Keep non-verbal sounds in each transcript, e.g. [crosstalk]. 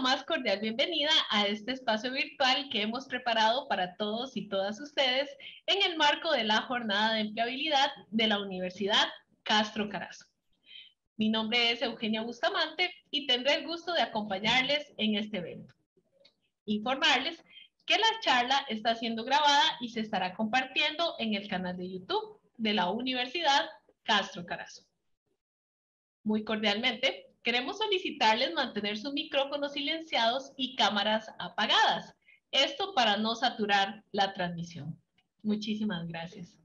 más cordial bienvenida a este espacio virtual que hemos preparado para todos y todas ustedes en el marco de la jornada de empleabilidad de la Universidad Castro Carazo. Mi nombre es Eugenia Bustamante y tendré el gusto de acompañarles en este evento. Informarles que la charla está siendo grabada y se estará compartiendo en el canal de YouTube de la Universidad Castro Carazo. Muy cordialmente, queremos solicitarles mantener sus micrófonos silenciados y cámaras apagadas. Esto para no saturar la transmisión. Muchísimas gracias.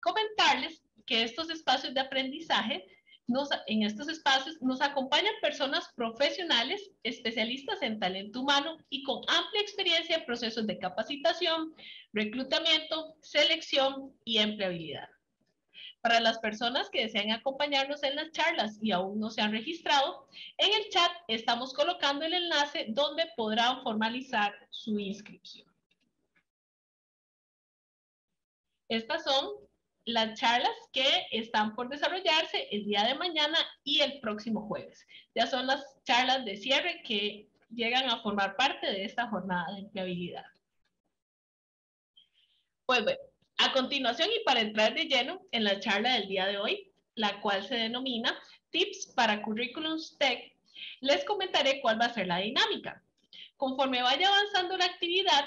Comentarles que estos espacios de aprendizaje, nos, en estos espacios nos acompañan personas profesionales, especialistas en talento humano y con amplia experiencia en procesos de capacitación, reclutamiento, selección y empleabilidad. Para las personas que desean acompañarnos en las charlas y aún no se han registrado, en el chat estamos colocando el enlace donde podrán formalizar su inscripción. Estas son las charlas que están por desarrollarse el día de mañana y el próximo jueves. Ya son las charlas de cierre que llegan a formar parte de esta jornada de empleabilidad. Pues bueno, a continuación, y para entrar de lleno en la charla del día de hoy, la cual se denomina Tips para Currículums Tech, les comentaré cuál va a ser la dinámica. Conforme vaya avanzando la actividad,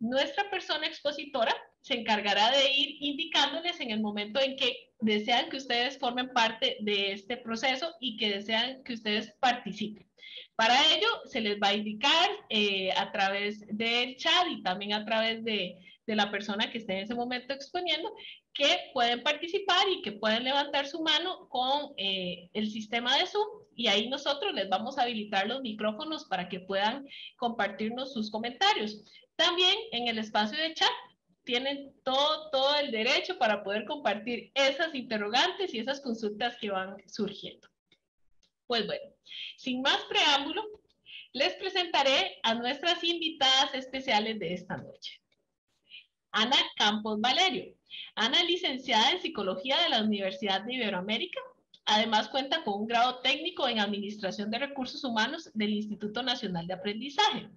nuestra persona expositora se encargará de ir indicándoles en el momento en que desean que ustedes formen parte de este proceso y que desean que ustedes participen. Para ello, se les va a indicar eh, a través del chat y también a través de, la persona que esté en ese momento exponiendo, que pueden participar y que pueden levantar su mano con eh, el sistema de Zoom y ahí nosotros les vamos a habilitar los micrófonos para que puedan compartirnos sus comentarios. También en el espacio de chat tienen todo, todo el derecho para poder compartir esas interrogantes y esas consultas que van surgiendo. Pues bueno, sin más preámbulo, les presentaré a nuestras invitadas especiales de esta noche. Ana Campos Valerio. Ana licenciada en Psicología de la Universidad de Iberoamérica. Además cuenta con un grado técnico en Administración de Recursos Humanos del Instituto Nacional de Aprendizaje.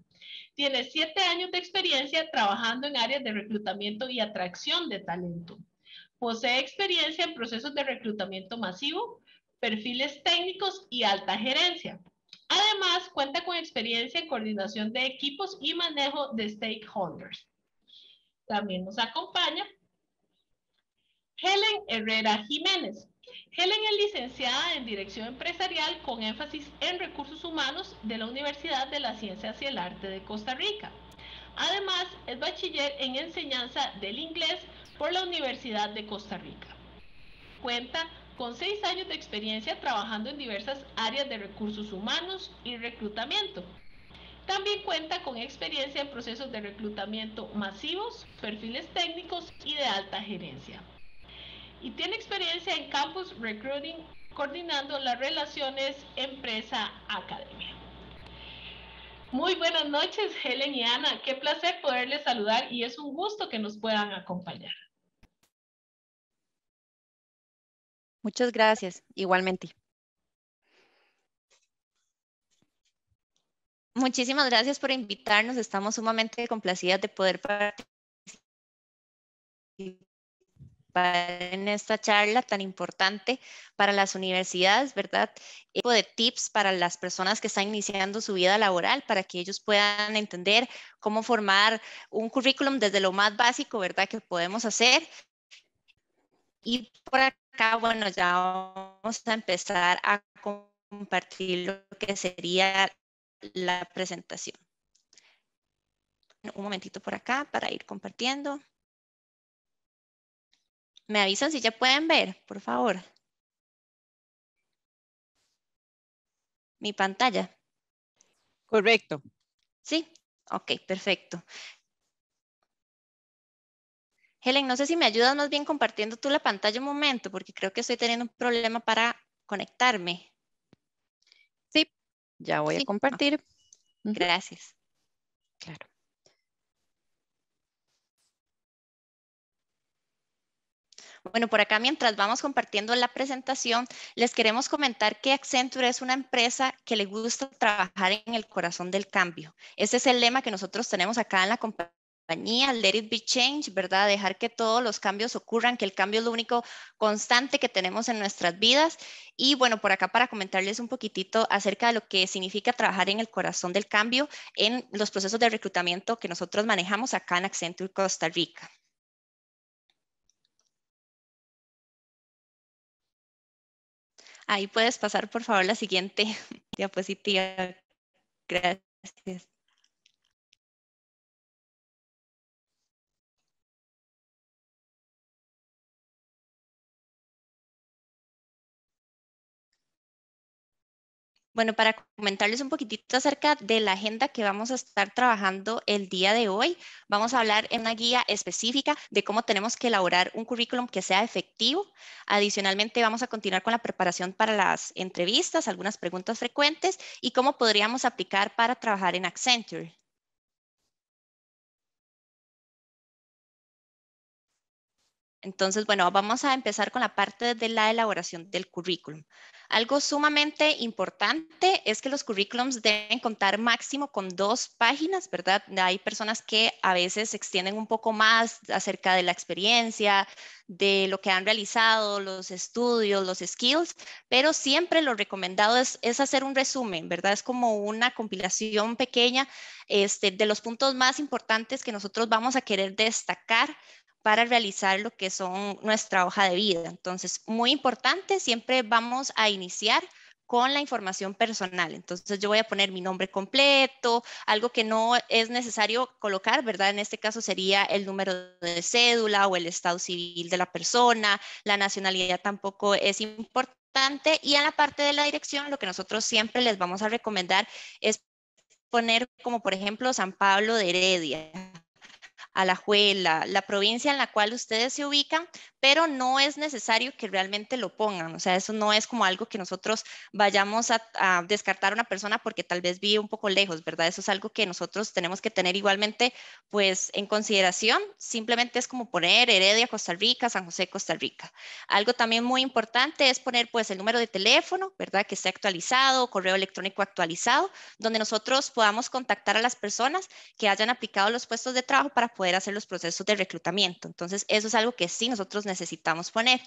Tiene siete años de experiencia trabajando en áreas de reclutamiento y atracción de talento. Posee experiencia en procesos de reclutamiento masivo, perfiles técnicos y alta gerencia. Además, cuenta con experiencia en coordinación de equipos y manejo de stakeholders también nos acompaña Helen Herrera Jiménez. Helen es licenciada en Dirección Empresarial con énfasis en Recursos Humanos de la Universidad de las Ciencias y el Arte de Costa Rica. Además, es bachiller en enseñanza del inglés por la Universidad de Costa Rica. Cuenta con seis años de experiencia trabajando en diversas áreas de recursos humanos y reclutamiento, también cuenta con experiencia en procesos de reclutamiento masivos, perfiles técnicos y de alta gerencia. Y tiene experiencia en campus recruiting, coordinando las relaciones empresa-academia. Muy buenas noches, Helen y Ana. Qué placer poderles saludar y es un gusto que nos puedan acompañar. Muchas gracias, igualmente. Muchísimas gracias por invitarnos. Estamos sumamente complacidas de poder participar en esta charla tan importante para las universidades, ¿verdad? Tipo de tips para las personas que están iniciando su vida laboral para que ellos puedan entender cómo formar un currículum desde lo más básico, ¿verdad? Que podemos hacer. Y por acá, bueno, ya vamos a empezar a compartir lo que sería la presentación. Un momentito por acá para ir compartiendo. Me avisan si ya pueden ver, por favor. Mi pantalla. Correcto. Sí, ok, perfecto. Helen, no sé si me ayudas más bien compartiendo tú la pantalla un momento, porque creo que estoy teniendo un problema para conectarme. Ya voy a compartir. Gracias. Claro. Bueno, por acá mientras vamos compartiendo la presentación, les queremos comentar que Accenture es una empresa que le gusta trabajar en el corazón del cambio. Ese es el lema que nosotros tenemos acá en la compañía compañía, let it be change, ¿verdad? Dejar que todos los cambios ocurran, que el cambio es lo único constante que tenemos en nuestras vidas. Y bueno, por acá para comentarles un poquitito acerca de lo que significa trabajar en el corazón del cambio en los procesos de reclutamiento que nosotros manejamos acá en Accenture Costa Rica. Ahí puedes pasar, por favor, la siguiente [laughs] diapositiva. Gracias. Bueno, para comentarles un poquitito acerca de la agenda que vamos a estar trabajando el día de hoy, vamos a hablar en una guía específica de cómo tenemos que elaborar un currículum que sea efectivo. Adicionalmente, vamos a continuar con la preparación para las entrevistas, algunas preguntas frecuentes y cómo podríamos aplicar para trabajar en Accenture. Entonces, bueno, vamos a empezar con la parte de la elaboración del currículum. Algo sumamente importante es que los currículums deben contar máximo con dos páginas, ¿verdad? Hay personas que a veces se extienden un poco más acerca de la experiencia, de lo que han realizado, los estudios, los skills, pero siempre lo recomendado es, hacer un resumen, ¿verdad? Es como una compilación pequeña este, de los puntos más importantes que nosotros vamos a querer destacar para realizar lo que son nuestra hoja de vida. Entonces, muy importante, siempre vamos a iniciar con la información personal. Entonces yo voy a poner mi nombre completo, algo que no es necesario colocar, ¿verdad? En este caso sería el número de cédula o el estado civil de la persona, la nacionalidad tampoco es importante y en la parte de la dirección lo que nosotros siempre les vamos a recomendar es poner como por ejemplo San Pablo de Heredia la Alajuela, la provincia en la cual ustedes se ubican, pero no es necesario que realmente lo pongan, o sea, eso no es como algo que nosotros vayamos a, descartar a una persona porque tal vez vive un poco lejos, ¿verdad? Eso es algo que nosotros tenemos que tener igualmente pues en consideración, simplemente es como poner Heredia, Costa Rica, San José, Costa Rica. Algo también muy importante es poner pues el número de teléfono, ¿verdad? Que esté actualizado, correo electrónico actualizado, donde nosotros podamos contactar a las personas que hayan aplicado los puestos de trabajo para poder hacer los procesos de reclutamiento. Entonces, eso es algo que sí nosotros necesitamos necesitamos poner.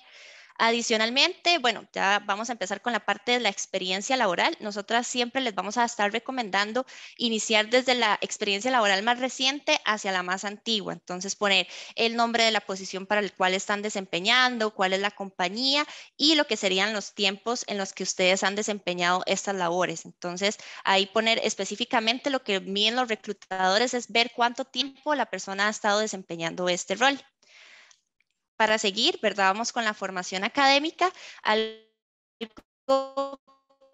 Adicionalmente, bueno, ya vamos a empezar con la parte de la experiencia laboral. Nosotras siempre les vamos a estar recomendando iniciar desde la experiencia laboral más reciente hacia la más antigua. Entonces, poner el nombre de la posición para el cual están desempeñando, cuál es la compañía y lo que serían los tiempos en los que ustedes han desempeñado estas labores. Entonces, ahí poner específicamente lo que miden los reclutadores es ver cuánto tiempo la persona ha estado desempeñando este rol para seguir, ¿verdad? Vamos con la formación académica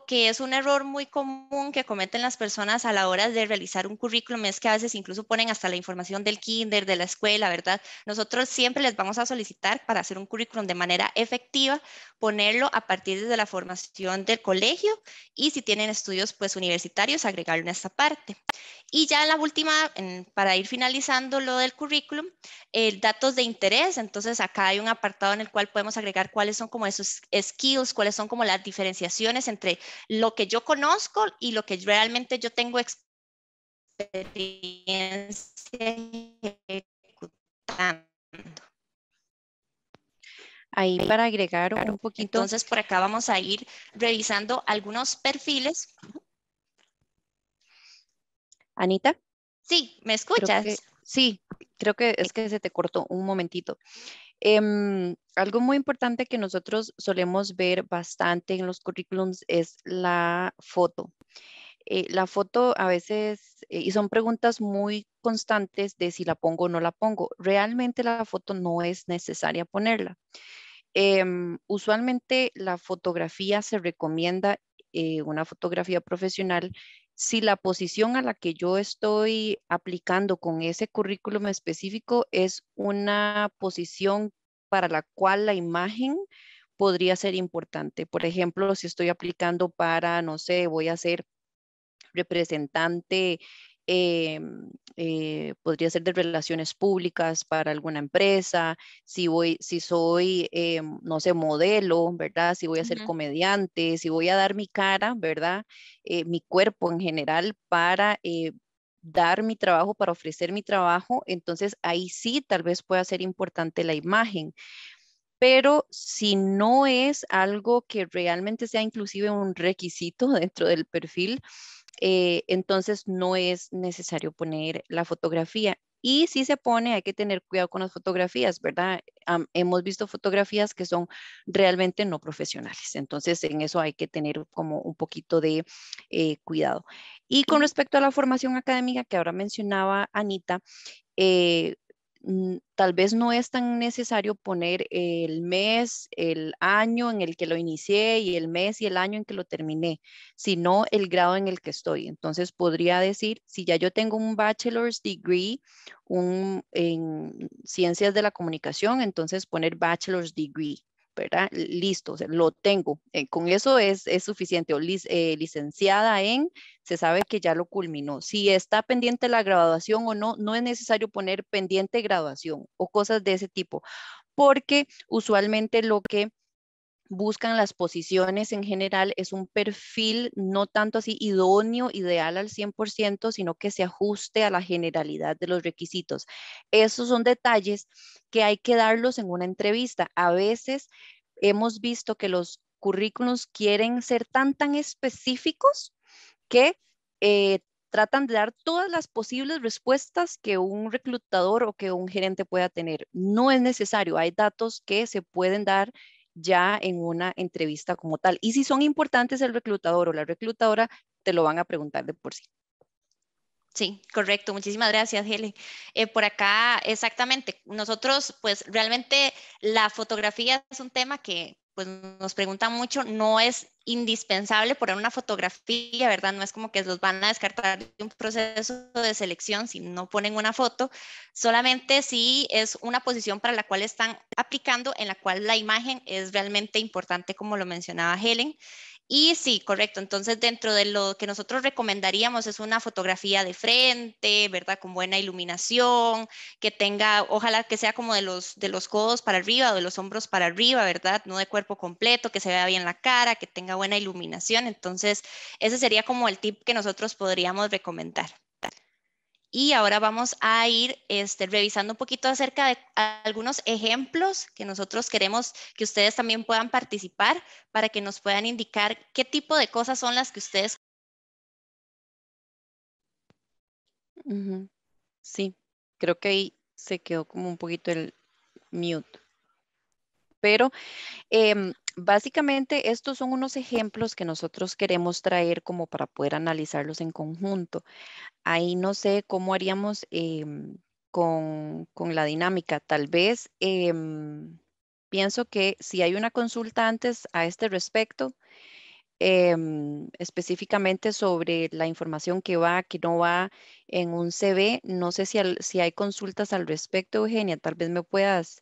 que es un error muy común que cometen las personas a la hora de realizar un currículum es que a veces incluso ponen hasta la información del kinder, de la escuela, ¿verdad? Nosotros siempre les vamos a solicitar para hacer un currículum de manera efectiva, ponerlo a partir de la formación del colegio y si tienen estudios pues universitarios, agregarlo en esta parte. Y ya la última, para ir finalizando lo del currículum, eh, datos de interés, entonces acá hay un apartado en el cual podemos agregar cuáles son como esos skills, cuáles son como las diferenciaciones entre lo que yo conozco y lo que realmente yo tengo experiencia ejecutando. Ahí para agregar un poquito. Entonces, por acá vamos a ir revisando algunos perfiles. Anita. Sí, ¿me escuchas? Sí, creo que es que se te cortó un momentito. Em, algo muy importante que nosotros solemos ver bastante en los currículums es la foto. Eh, la foto a veces, eh, y son preguntas muy constantes de si la pongo o no la pongo. Realmente la foto no es necesaria ponerla. Em, usualmente la fotografía se recomienda, eh, una fotografía profesional si la posición a la que yo estoy aplicando con ese currículum específico es una posición para la cual la imagen podría ser importante. Por ejemplo, si estoy aplicando para, no sé, voy a ser representante Em, eh, podría ser de relaciones públicas para alguna empresa, si, voy, si soy, em, no sé, modelo, ¿verdad? Si voy a ser comediante, si voy a dar mi cara, ¿verdad? Eh, mi cuerpo en general para eh, dar mi trabajo, para ofrecer mi trabajo, entonces ahí sí tal vez pueda ser importante la imagen. Pero si no es algo que realmente sea inclusive un requisito [laughs] dentro del perfil, eh, entonces no es necesario poner la fotografía. Y si se pone, hay que tener cuidado con las fotografías, ¿verdad? hemos visto fotografías que son realmente no profesionales. Entonces, en eso hay que tener como un poquito de eh, cuidado. Y con respecto a la formación académica que ahora mencionaba Anita, eh, Mm, tal vez no es tan necesario poner el mes, el año en el que lo inicié y el mes y el año en que lo terminé, sino el grado en el que estoy. Entonces podría decir, si ya yo tengo un bachelor's degree en ciencias de la comunicación, entonces poner bachelor's degree. ¿verdad? Listo, lo tengo. Eh, con eso es, es suficiente. O eh, licenciada en, se sabe que ya lo culminó. Si está pendiente la graduación o no, no es necesario poner pendiente graduación o cosas de ese tipo, porque usualmente lo que buscan las posiciones en general es un perfil no tanto así idóneo, ideal al 100%, sino que se ajuste a la generalidad de los requisitos. Esos son detalles que hay que darlos en una entrevista. A veces hemos visto que los currículums quieren ser tan, tan específicos que eh, tratan de dar todas las posibles respuestas que un reclutador o que un gerente pueda tener. No es necesario, hay datos que se pueden dar ya en una entrevista como tal. Y si son importantes, el reclutador o la reclutadora te lo van a preguntar de por sí. Sí, correcto. Muchísimas gracias, Helen. Eh, por acá, exactamente. Nosotros, pues realmente la fotografía es un tema que pues nos preguntan mucho, no es indispensable poner una fotografía, ¿verdad? No es como que los van a descartar de un proceso de selección si no ponen una foto, solamente si es una posición para la cual están aplicando, en la cual la imagen es realmente importante, como lo mencionaba Helen. Y sí, correcto. Entonces, dentro de lo que nosotros recomendaríamos es una fotografía de frente, ¿verdad? Con buena iluminación, que tenga, ojalá que sea como de los, de los codos para arriba o de los hombros para arriba, ¿verdad? No de cuerpo completo, que se vea bien la cara, que tenga buena iluminación. Entonces, ese sería como el tip que nosotros podríamos recomendar. Y ahora vamos a ir este, revisando un poquito acerca de algunos ejemplos que nosotros queremos que ustedes también puedan participar para que nos puedan indicar qué tipo de cosas son las que ustedes. Sí, creo que ahí se quedó como un poquito el mute pero em, básicamente estos son unos ejemplos que nosotros queremos traer como para poder analizarlos en conjunto. Ahí no sé cómo haríamos em, con, la dinámica. Tal vez em, pienso que si hay una consulta antes a este respecto, específicamente sobre la información que va, que no va en un CV. No sé si, si hay consultas al respecto, Eugenia, tal vez me puedas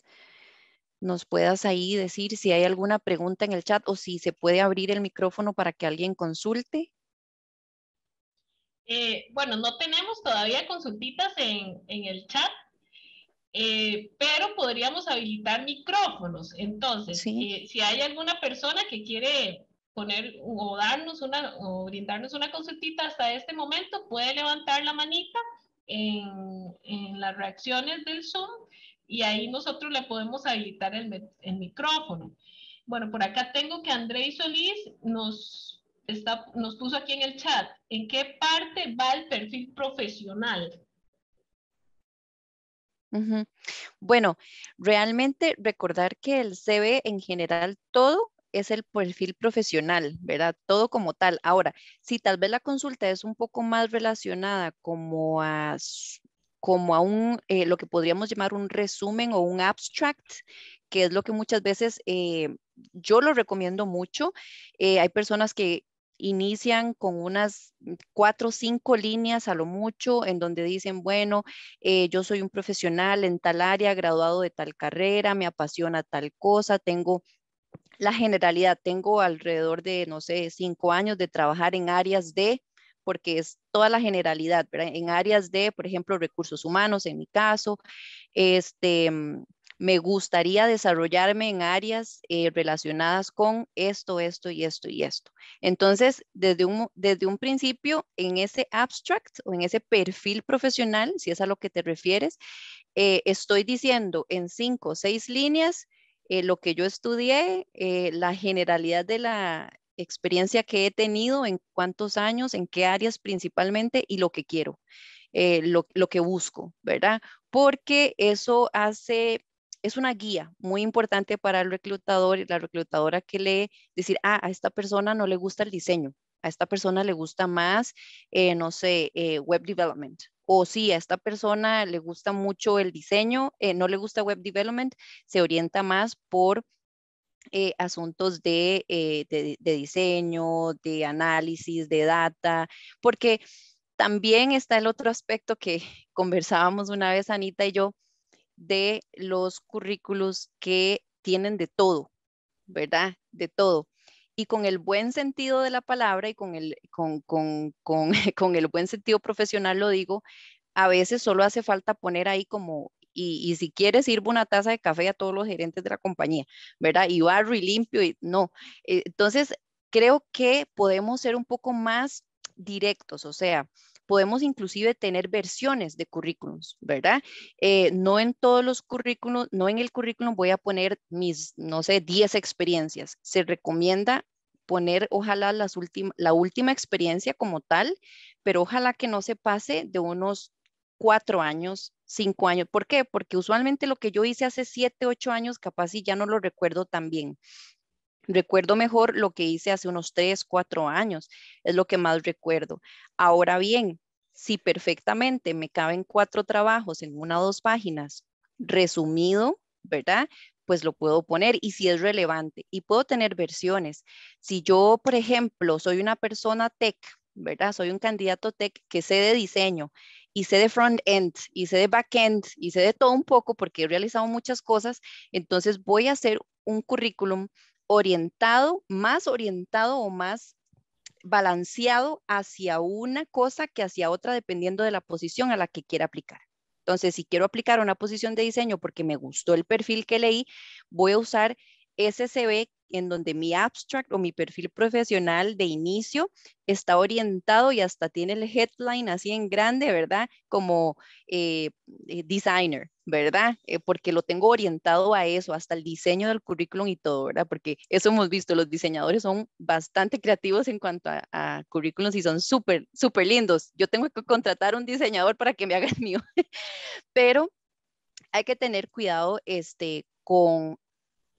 nos puedas ahí decir si hay alguna pregunta en el chat o si se puede abrir el micrófono para que alguien consulte. Eh, bueno, no tenemos todavía consultitas en, el chat, eh, pero podríamos habilitar micrófonos. Entonces, eh, si hay alguna persona que quiere poner o darnos una o brindarnos una consultita hasta este momento, puede levantar la manita en, en las reacciones del Zoom y ahí nosotros le podemos habilitar el, micrófono. Bueno, por acá tengo que Andrés Solís nos, está, nos puso aquí en el chat, ¿en qué parte va el perfil profesional? Bueno, realmente recordar que el CV en general todo es el perfil profesional, ¿verdad? Todo como tal. Ahora, si tal vez la consulta es un poco más relacionada como a como a un, eh, lo que podríamos llamar un resumen o un abstract, que es lo que muchas veces eh, yo lo recomiendo mucho. Eh, hay personas que inician con unas cuatro o cinco líneas a lo mucho, en donde dicen, bueno, yo soy un profesional en tal área, graduado de tal carrera, me apasiona tal cosa, tengo la generalidad, tengo alrededor de, no sé, cinco años de trabajar en áreas de, porque es toda la generalidad, ¿verdad? En áreas de, por ejemplo, recursos humanos, en mi caso, este, mm, me gustaría desarrollarme en áreas eh, relacionadas con esto, esto y esto y esto. Entonces, desde un, desde un principio, en ese abstract o en ese perfil profesional, si es a lo que te refieres, eh, estoy diciendo en cinco o seis líneas eh, lo que yo estudié, la generalidad de la, experiencia que he tenido, en cuántos años, en qué áreas principalmente y lo que quiero, eh, lo, que busco, ¿verdad? Porque eso hace es una guía muy importante para el reclutador y la reclutadora que le decir, ah, a esta persona no le gusta el diseño, a esta persona le gusta más, eh, no sé, eh, web development. O si a esta persona le gusta mucho el diseño, no le gusta web development, se orienta más por eh, asuntos eh, de, diseño, de análisis, de data, porque también está el otro aspecto que [laughs] conversábamos una vez Anita y yo de los currículos que tienen de todo, ¿verdad? De todo. Y con el buen sentido de la palabra y con el, con [laughs] el buen sentido profesional lo digo, a veces solo hace falta poner ahí como y, si quieres sirvo una taza de café a todos los gerentes de la compañía, ¿verdad? Y barro y limpio y no. Eh, entonces, creo que podemos ser un poco más directos, o sea, podemos inclusive tener versiones de currículums, ¿verdad? Eh, no en todos los currículums, no en el currículum voy a poner mis, no sé, 10 experiencias. Se recomienda poner ojalá las la última experiencia como tal, pero ojalá que no se pase de unos cuatro años cinco años. ¿Por qué? Porque usualmente lo que yo hice hace siete, ocho años, capaz y ya no lo recuerdo tan bien. Recuerdo mejor lo que hice hace unos tres, cuatro años, es lo que más recuerdo. Ahora bien, si perfectamente me caben cuatro trabajos en una o dos páginas, resumido, ¿verdad? pues lo puedo poner y si es relevante y puedo tener versiones. Si yo, por ejemplo, soy una persona tech ¿verdad? Soy un candidato tech que sé de diseño y sé de front-end y sé de back-end y sé de todo un poco porque he realizado muchas cosas, entonces voy a hacer un currículum orientado, más orientado o más balanceado hacia una cosa que hacia otra dependiendo de la posición a la que quiera aplicar. Entonces, si quiero aplicar una posición de diseño porque me gustó el perfil que leí, voy a usar ese en donde mi abstract o mi perfil profesional de inicio está orientado y hasta tiene el headline así en grande, ¿verdad? Como eh, eh, designer, ¿verdad? Eh, porque lo tengo orientado a eso, hasta el diseño del currículum y todo, ¿verdad? Porque eso hemos visto, los diseñadores son bastante creativos en cuanto a, currículums y son súper, súper lindos. Yo tengo que contratar un diseñador para que me haga el mío, [laughs] pero hay que tener cuidado este, con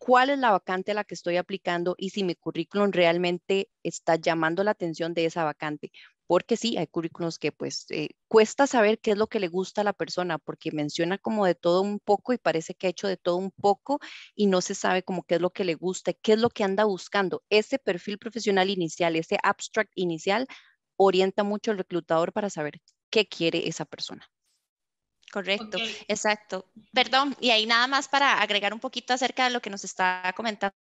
cuál es la vacante a la que estoy aplicando y si mi currículum realmente está llamando la atención de esa vacante. Porque sí, hay currículums que pues eh, cuesta saber qué es lo que le gusta a la persona, porque menciona como de todo un poco y parece que ha hecho de todo un poco y no se sabe como qué es lo que le gusta, qué es lo que anda buscando. Ese perfil profesional inicial, ese abstract inicial, orienta mucho al reclutador para saber qué quiere esa persona. Correcto, exacto. Perdón, y ahí nada más para agregar un poquito acerca de lo que nos está comentando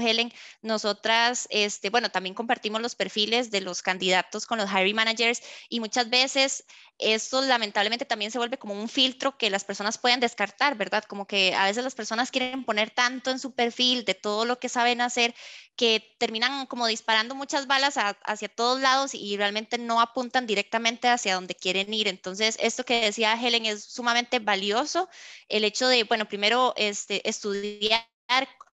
Helen, nosotras, este, bueno, también compartimos los perfiles de los candidatos con los hiring managers y muchas veces esto lamentablemente también se vuelve como un filtro que las personas pueden descartar, ¿verdad? Como que a veces las personas quieren poner tanto en su perfil de todo lo que saben hacer que terminan como disparando muchas balas hacia todos lados y realmente no apuntan directamente hacia donde quieren ir. Entonces, esto que decía Helen es sumamente valioso, el hecho de, bueno, primero este, estudiar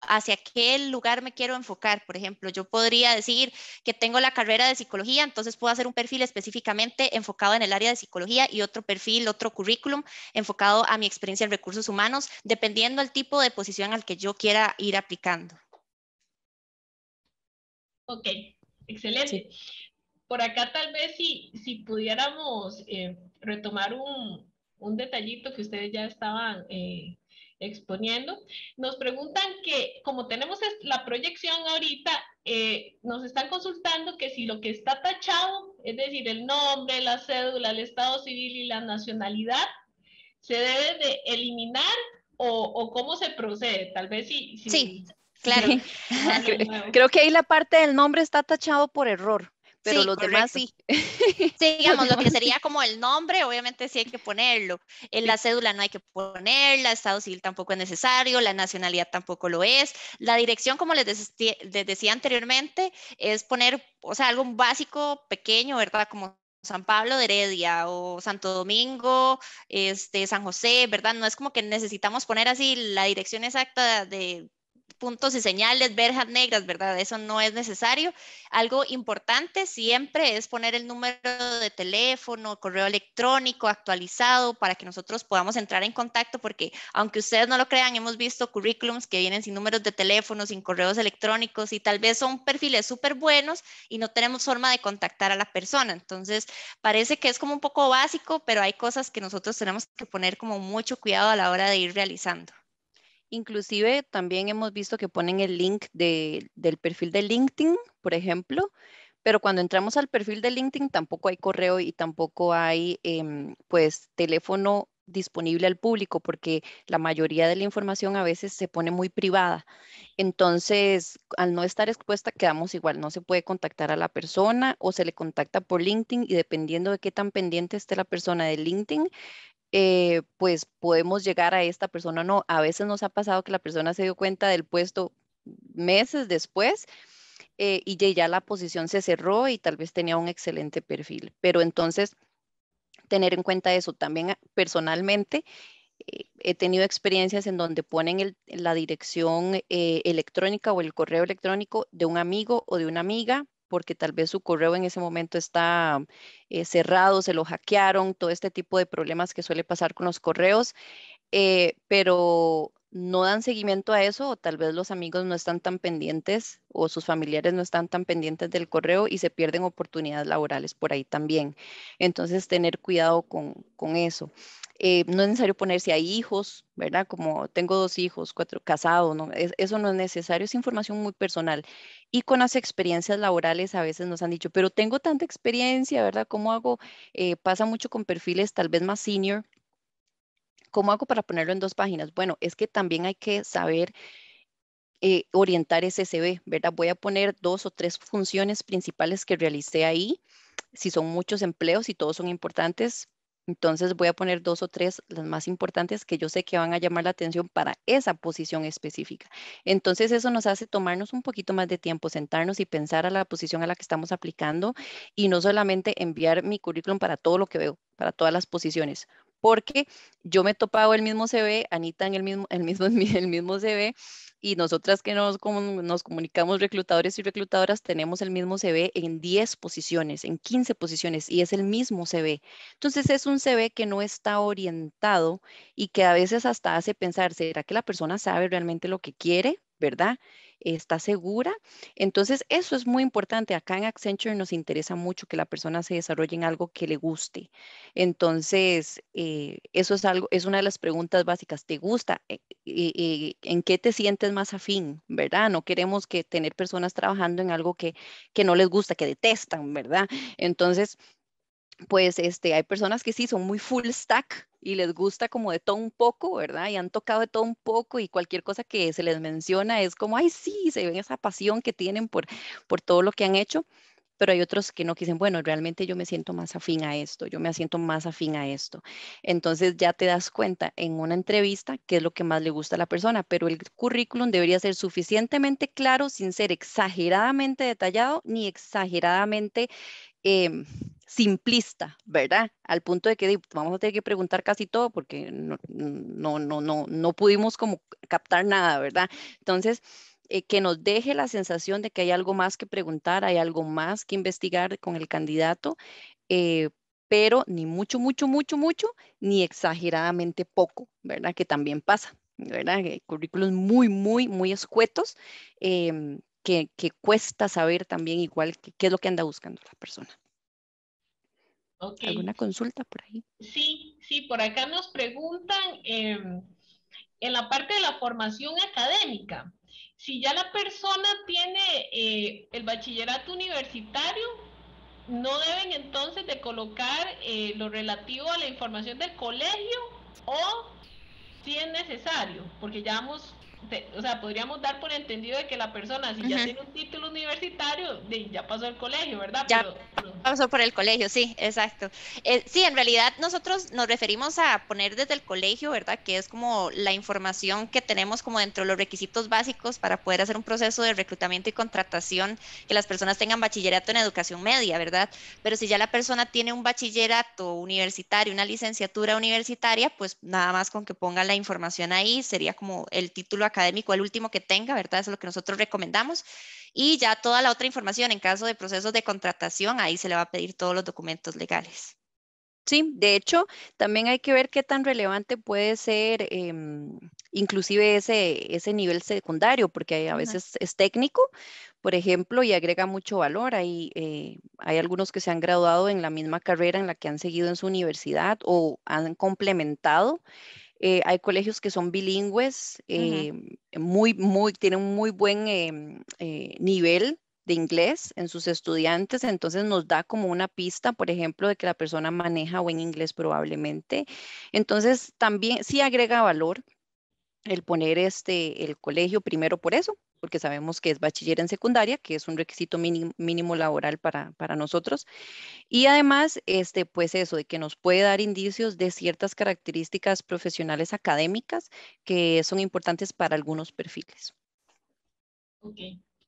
hacia qué lugar me quiero enfocar. Por ejemplo, yo podría decir que tengo la carrera de psicología, entonces puedo hacer un perfil específicamente enfocado en el área de psicología y otro perfil, otro currículum enfocado a mi experiencia en recursos humanos, dependiendo del tipo de posición al que yo quiera ir aplicando. Ok, excelente. Por acá tal vez si, si pudiéramos eh, retomar un, un, detallito que ustedes ya estaban eh, exponiendo. Nos preguntan que como tenemos la proyección ahorita, eh, nos están consultando que si lo que está tachado, es decir, el nombre, la cédula, el estado civil y la nacionalidad, se debe de eliminar o, cómo se procede. Tal vez sí. sí, claro. [laughs] Ah, creo que ahí la parte del nombre está tachado por error pero los demás sí. Sí, [laughs] digamos, lo que sería como el nombre, obviamente sí hay que ponerlo. En la cédula no hay que ponerla, estado civil tampoco es necesario, la nacionalidad tampoco lo es. La dirección, como les, decía anteriormente, es poner, o sea, algo básico, pequeño, ¿verdad? Como San Pablo de Heredia o Santo Domingo, este, San José, ¿verdad? No es como que necesitamos poner así la dirección exacta de, puntos y señales, verjas negras, ¿verdad? Eso no es necesario. Algo importante siempre es poner el número de teléfono, correo electrónico actualizado para que nosotros podamos entrar en contacto, porque aunque ustedes no lo crean, hemos visto currículums que vienen sin números de teléfono, sin correos electrónicos y tal vez son perfiles súper buenos y no tenemos forma de contactar a la persona. Entonces, parece que es como un poco básico, pero hay cosas que nosotros tenemos que poner como mucho cuidado a la hora de ir realizando. Inclusive también hemos visto que ponen el link del perfil de LinkedIn, por ejemplo, pero cuando entramos al perfil de LinkedIn tampoco hay correo y tampoco hay em, pues teléfono disponible al público porque la mayoría de la información a veces se pone muy privada. Entonces, al no estar expuesta, quedamos igual, no se puede contactar a la persona o se le contacta por LinkedIn y dependiendo de qué tan pendiente esté la persona de LinkedIn, eh, pues podemos llegar a esta persona no. A veces nos ha pasado que la persona se dio cuenta del puesto meses después eh, y ya la posición se cerró y tal vez tenía un excelente perfil. Pero entonces, tener en cuenta eso también ah, personalmente eh, he tenido experiencias en donde ponen la dirección electrónica o el correo electrónico de un amigo o de una amiga porque tal vez su correo en ese momento está eh, cerrado, se lo hackearon, todo este tipo de problemas que suele pasar con los correos, eh, pero no dan seguimiento a eso o tal vez los amigos no están tan pendientes o sus familiares no están tan pendientes del correo y se pierden oportunidades laborales por ahí también. Entonces, tener cuidado con eso. Eh, no es necesario ponerse si hay hijos, ¿verdad? Como tengo dos hijos, cuatro casados, ¿no? eso no es necesario, es información muy personal. Y con las experiencias laborales a veces nos han dicho, pero tengo tanta experiencia, ¿verdad? ¿Cómo hago? Eh, pasa mucho con perfiles tal vez más senior. ¿Cómo hago para ponerlo en dos páginas? Bueno, es que también hay que saber eh, orientar ese CV, ¿verdad? Voy a poner dos o tres funciones principales que realicé ahí. Si son muchos empleos y todos son importantes, entonces voy a poner dos o tres, las más importantes que yo sé que van a llamar la atención para esa posición específica. Entonces eso nos hace tomarnos un poquito más de tiempo, sentarnos y pensar a la posición a la que estamos aplicando y no solamente enviar mi currículum para todo lo que veo, para todas las posiciones porque yo me he topado el mismo CV, Anita en el mismo, el mismo, [laughs] el mismo CV, y nosotras que nos, nos comunicamos reclutadores y reclutadoras tenemos el mismo CV en 10 posiciones, en 15 posiciones, y es el mismo CV. Entonces es un CV que no está orientado y que a veces hasta hace pensar, ¿será que la persona sabe realmente lo que quiere? ¿verdad? ¿Está segura? Entonces, eso es muy importante. Acá en Accenture nos interesa mucho que la persona se desarrolle en algo que le guste. Entonces, eh, eso es algo, es una de las preguntas básicas. ¿Te gusta? Eh, eh, ¿En qué te sientes más afín? ¿Verdad? No queremos que tener personas trabajando en algo que, que no les gusta, que detestan, ¿verdad? Entonces, pues este, hay personas que sí son muy full stack, y les gusta como de todo un poco, ¿verdad? Y han tocado de todo un poco y cualquier cosa que se les menciona es como, ay, sí, se ven esa pasión que tienen por, por todo lo que han hecho, pero hay otros que no, que dicen, bueno, realmente yo me siento más afín a esto, yo me siento más afín a esto. Entonces ya te das cuenta en una entrevista qué es lo que más le gusta a la persona, pero el currículum debería ser suficientemente claro sin ser exageradamente detallado ni exageradamente... Em, simplista, ¿verdad? Al punto de que vamos a tener que preguntar casi todo porque no, no, no, no, pudimos como captar nada, ¿verdad? Entonces, eh, que nos deje la sensación de que hay algo más que preguntar, hay algo más que investigar con el candidato, eh, pero ni mucho, mucho, mucho, mucho, ni exageradamente poco, ¿verdad? Que también pasa, ¿verdad? que currículos muy, muy, muy escuetos. Em, que, cuesta saber también igual qué es lo que anda buscando la persona. ¿Alguna consulta por ahí? Sí, sí, por acá nos preguntan em, en la parte de la formación académica. Si ya la persona tiene eh, el bachillerato universitario, no deben entonces de colocar eh, lo relativo a la información del colegio o si es necesario, porque ya vamos o sea, podríamos dar por entendido de que la persona, si ya tiene un título universitario, ya pasó el colegio, ¿verdad? Ya pasó por el colegio, sí, exacto. Eh, sí, en realidad nosotros nos referimos a poner desde el colegio, ¿verdad? Que es como la información que tenemos como dentro de los requisitos básicos para poder hacer un proceso de reclutamiento y contratación, que las personas tengan bachillerato en educación media, ¿verdad? Pero si ya la persona tiene un bachillerato universitario, una licenciatura universitaria, pues nada más con que ponga la información ahí, sería como el título académico, el último que tenga, ¿verdad? es lo que nosotros recomendamos. Y ya toda la otra información en caso de procesos de contratación, ahí se le va a pedir todos los documentos legales. Sí, de hecho, también hay que ver qué tan relevante puede ser em, inclusive ese, ese nivel secundario, porque a veces es técnico, por ejemplo, y agrega mucho valor. Eh, hay algunos que se han graduado en la misma carrera en la que han seguido en su universidad o han complementado eh, hay colegios que son bilingües, eh, muy, muy, tienen muy buen em, eh, nivel de inglés en sus estudiantes, entonces nos da como una pista, por ejemplo, de que la persona maneja buen inglés probablemente. Entonces, también sí agrega valor el poner este, el colegio primero por eso, porque sabemos que es bachiller en secundaria, que es un requisito mínimo, laboral para, para, nosotros. Y además, este, pues eso, de que nos puede dar indicios de ciertas características profesionales académicas que son importantes para algunos perfiles. Ok,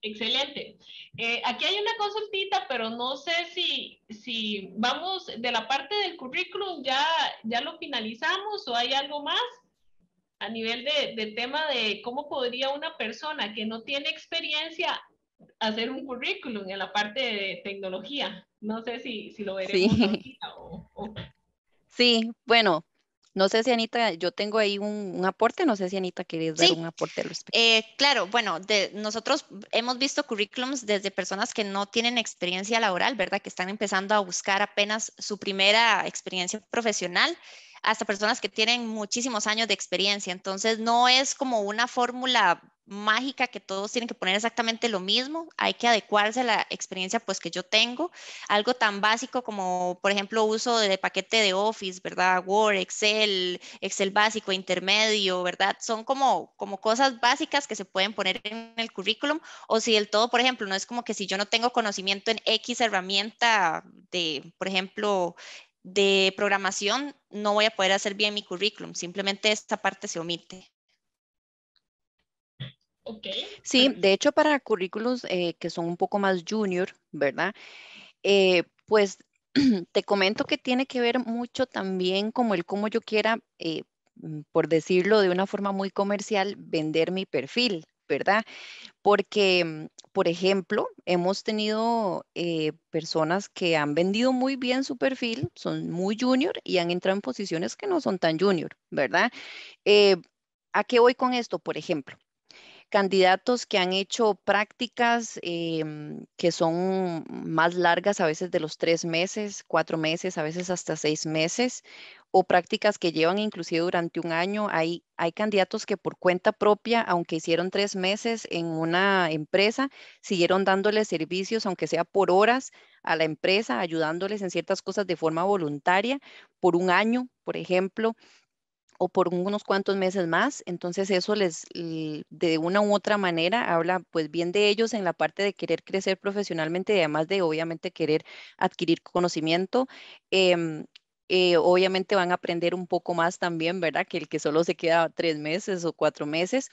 excelente. Eh, aquí hay una consultita, pero no sé si, si vamos de la parte del currículum, ya, ya lo finalizamos o hay algo más a nivel de, tema de cómo podría una persona que no tiene experiencia hacer un currículum en la parte de tecnología. No sé si, lo veremos. Sí. sí, bueno, no sé si Anita, yo tengo ahí un, aporte, no sé si Anita querés dar un aporte al respecto. Eh, claro, bueno, nosotros hemos visto currículums desde personas que no tienen experiencia laboral, ¿verdad? Que están empezando a buscar apenas su primera experiencia profesional hasta personas que tienen muchísimos años de experiencia. Entonces, no es como una fórmula mágica que todos tienen que poner exactamente lo mismo, hay que adecuarse a la experiencia pues que yo tengo, algo tan básico como por ejemplo uso de paquete de Office, ¿verdad? Word, Excel, Excel básico, intermedio, ¿verdad? Son como, como cosas básicas que se pueden poner en el currículum o si del todo, por ejemplo, no es como que si yo no tengo conocimiento en X herramienta de, por ejemplo, de programación no voy a poder hacer bien mi currículum, simplemente esta parte se omite. Okay. Sí, de hecho para currículos eh, que son un poco más junior, ¿verdad? Eh, pues [clears throat] te comento que tiene que ver mucho también como el cómo yo quiera, eh, por decirlo de una forma muy comercial, vender mi perfil, ¿verdad? Porque, mm, por ejemplo, hemos tenido eh, personas que han vendido muy bien su perfil, son muy junior y han entrado en posiciones que no son tan junior, ¿verdad? Eh, ¿A qué voy con esto, por ejemplo? candidatos que han hecho prácticas eh, mm, que son más largas, a veces de los tres meses, cuatro meses, a veces hasta seis meses, o prácticas que llevan inclusive durante un año. Hay, hay candidatos que por cuenta propia, aunque hicieron tres meses en una empresa, siguieron dándoles servicios, aunque sea por horas, a la empresa, ayudándoles en ciertas cosas de forma voluntaria, por un año, por ejemplo o por unos cuantos meses más, entonces eso les de una u otra manera habla pues bien de ellos en la parte de querer crecer profesionalmente además de obviamente querer adquirir conocimiento. Eh, eh, obviamente van a aprender un poco más también, ¿verdad? Que el que solo se queda tres meses o cuatro meses.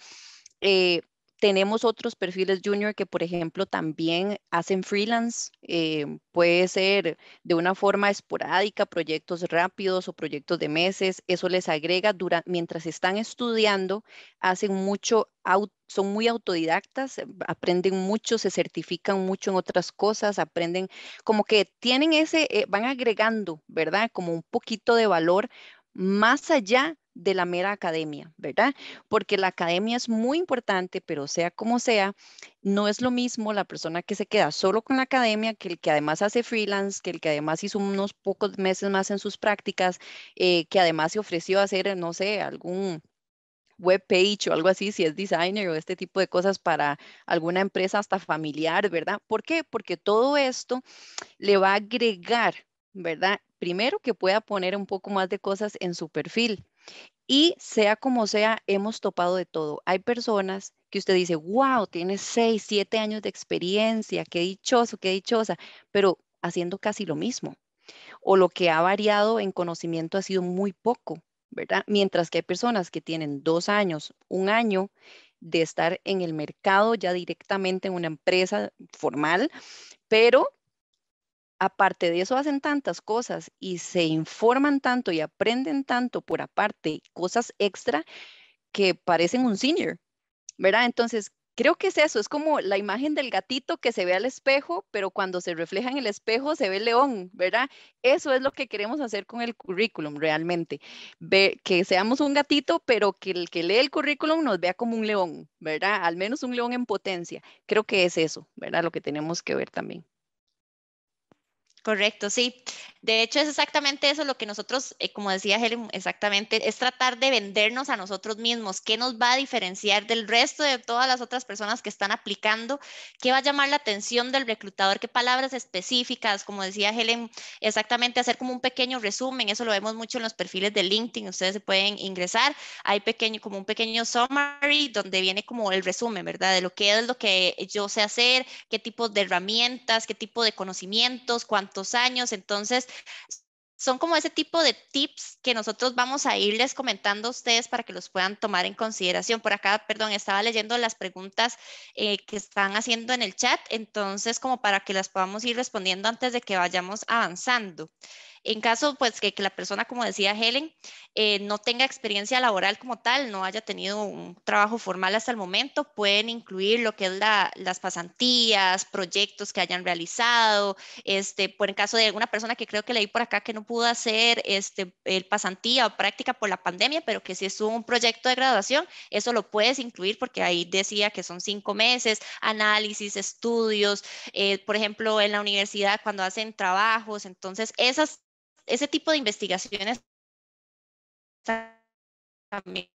Eh, tenemos otros perfiles junior que, por ejemplo, también hacen freelance. Eh, puede ser de una forma esporádica, proyectos rápidos o proyectos de meses. Eso les agrega, mientras están estudiando, hacen mucho, son muy autodidactas, eh, aprenden mucho, se certifican mucho en otras cosas, aprenden como que tienen ese, eh, van agregando, ¿verdad? Como un poquito de valor más allá de la mera academia, ¿verdad? Porque la academia es muy importante, pero sea como sea, no es lo mismo la persona que se queda solo con la academia que el que además hace freelance, que el que además hizo unos pocos meses más en sus prácticas, eh, que además se ofreció a hacer, no sé, algún web page o algo así, si es designer o este tipo de cosas para alguna empresa hasta familiar, ¿verdad? ¿Por qué? Porque todo esto le va a agregar, ¿verdad? Primero que pueda poner un poco más de cosas en su perfil, y sea como sea, hemos topado de todo. Hay personas que usted dice, wow, tiene seis, siete años de experiencia, qué dichoso, qué dichosa, pero haciendo casi lo mismo. O lo que ha variado en conocimiento ha sido muy poco, ¿verdad? Mientras que hay personas que tienen dos años, un año de estar en el mercado ya directamente en una empresa formal, pero aparte de eso hacen tantas cosas y se informan tanto y aprenden tanto por aparte, cosas extra que parecen un senior, ¿verdad? Entonces, creo que es eso, es como la imagen del gatito que se ve al espejo, pero cuando se refleja en el espejo se ve león, ¿verdad? Eso es lo que queremos hacer con el currículum realmente, que seamos un gatito, pero que el que lee el currículum nos vea como un león, ¿verdad? Al menos un león en potencia. Creo que es eso, ¿verdad? Lo que tenemos que ver también. Correcto, sí. De hecho, es exactamente eso lo que nosotros, eh, como decía Helen, exactamente, es tratar de vendernos a nosotros mismos, qué nos va a diferenciar del resto de todas las otras personas que están aplicando, qué va a llamar la atención del reclutador, qué palabras específicas, como decía Helen, exactamente hacer como un pequeño resumen, eso lo vemos mucho en los perfiles de LinkedIn, ustedes se pueden ingresar, hay pequeño, como un pequeño summary donde viene como el resumen, ¿verdad? De lo que es lo que yo sé hacer, qué tipo de herramientas, qué tipo de conocimientos, cuántos años, entonces son como ese tipo de tips que nosotros vamos a irles comentando a ustedes para que los puedan tomar en consideración. Por acá, perdón, estaba leyendo las preguntas eh, que están haciendo en el chat, entonces como para que las podamos ir respondiendo antes de que vayamos avanzando. En caso, pues, que, la persona, como decía Helen, eh, no tenga experiencia laboral como tal, no haya tenido un trabajo formal hasta el momento, pueden incluir lo que es las pasantías, proyectos que hayan realizado, este, por en caso de alguna persona que creo que leí por acá que no pudo hacer este, el pasantía o práctica por la pandemia, pero que si es un proyecto de graduación, eso lo puedes incluir porque ahí decía que son cinco meses, análisis, estudios, eh, por ejemplo, en la universidad cuando hacen trabajos, entonces esas ese tipo de investigaciones también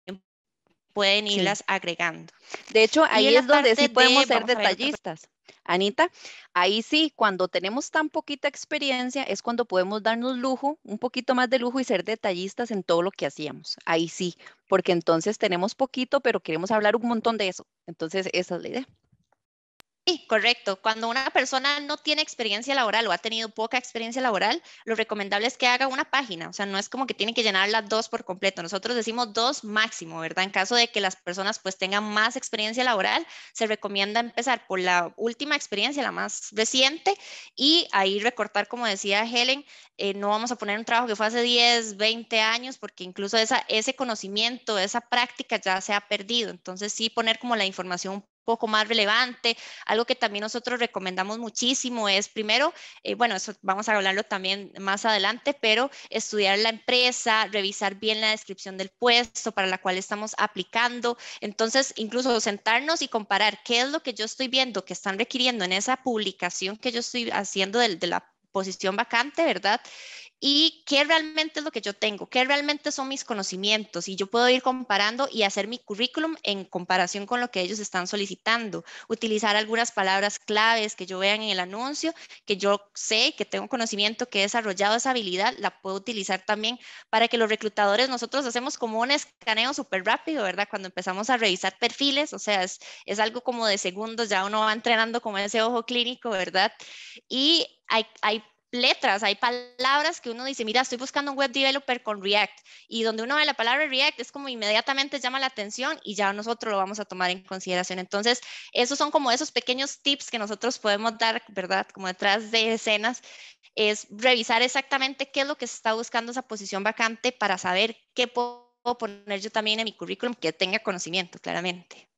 pueden irlas agregando. De hecho, ahí es donde sí podemos ser detallistas. Anita, ahí sí, cuando tenemos tan poquita experiencia es cuando podemos darnos lujo, un poquito más de lujo y ser detallistas en todo lo que hacíamos. Ahí sí, porque entonces tenemos poquito, pero queremos hablar un montón de eso. Entonces, esa es la idea. Sí, correcto. Cuando una persona no tiene experiencia laboral o ha tenido poca experiencia laboral, lo recomendable es que haga una página. O sea, no es como que tiene que llenar las dos por completo. Nosotros decimos dos máximo, ¿verdad? En caso de que las personas pues tengan más experiencia laboral, se recomienda empezar por la última experiencia, la más reciente, y ahí recortar, como decía Helen, eh, no vamos a poner un trabajo que fue hace 10, 20 años, porque incluso esa, ese conocimiento, esa práctica ya se ha perdido. Entonces sí poner como la información poco más relevante. Algo que también nosotros recomendamos muchísimo es, primero, eh, bueno, eso vamos a hablarlo también más adelante, pero estudiar la empresa, revisar bien la descripción del puesto para la cual estamos aplicando. Entonces, incluso sentarnos y comparar qué es lo que yo estoy viendo que están requiriendo en esa publicación que yo estoy haciendo de la posición vacante, ¿verdad? y qué realmente es lo que yo tengo, qué realmente son mis conocimientos y yo puedo ir comparando y hacer mi currículum en comparación con lo que ellos están solicitando, utilizar algunas palabras claves que yo vean en el anuncio, que yo sé, que tengo conocimiento, que he desarrollado esa habilidad, la puedo utilizar también para que los reclutadores, nosotros hacemos como un escaneo súper rápido, ¿verdad? Cuando empezamos a revisar perfiles, o sea, es, algo como de segundos, ya uno va entrenando como ese ojo clínico, ¿verdad? Y hay, hay letras, hay palabras que uno dice, mira, estoy buscando un web developer con React y donde uno ve la palabra React es como inmediatamente llama la atención y ya nosotros lo vamos a tomar en consideración. Entonces, esos son como esos pequeños tips que nosotros podemos dar, ¿verdad? Como detrás de escenas, es revisar exactamente qué es lo que se está buscando esa posición vacante para saber qué puedo poner yo también en mi currículum que tenga conocimiento, claramente.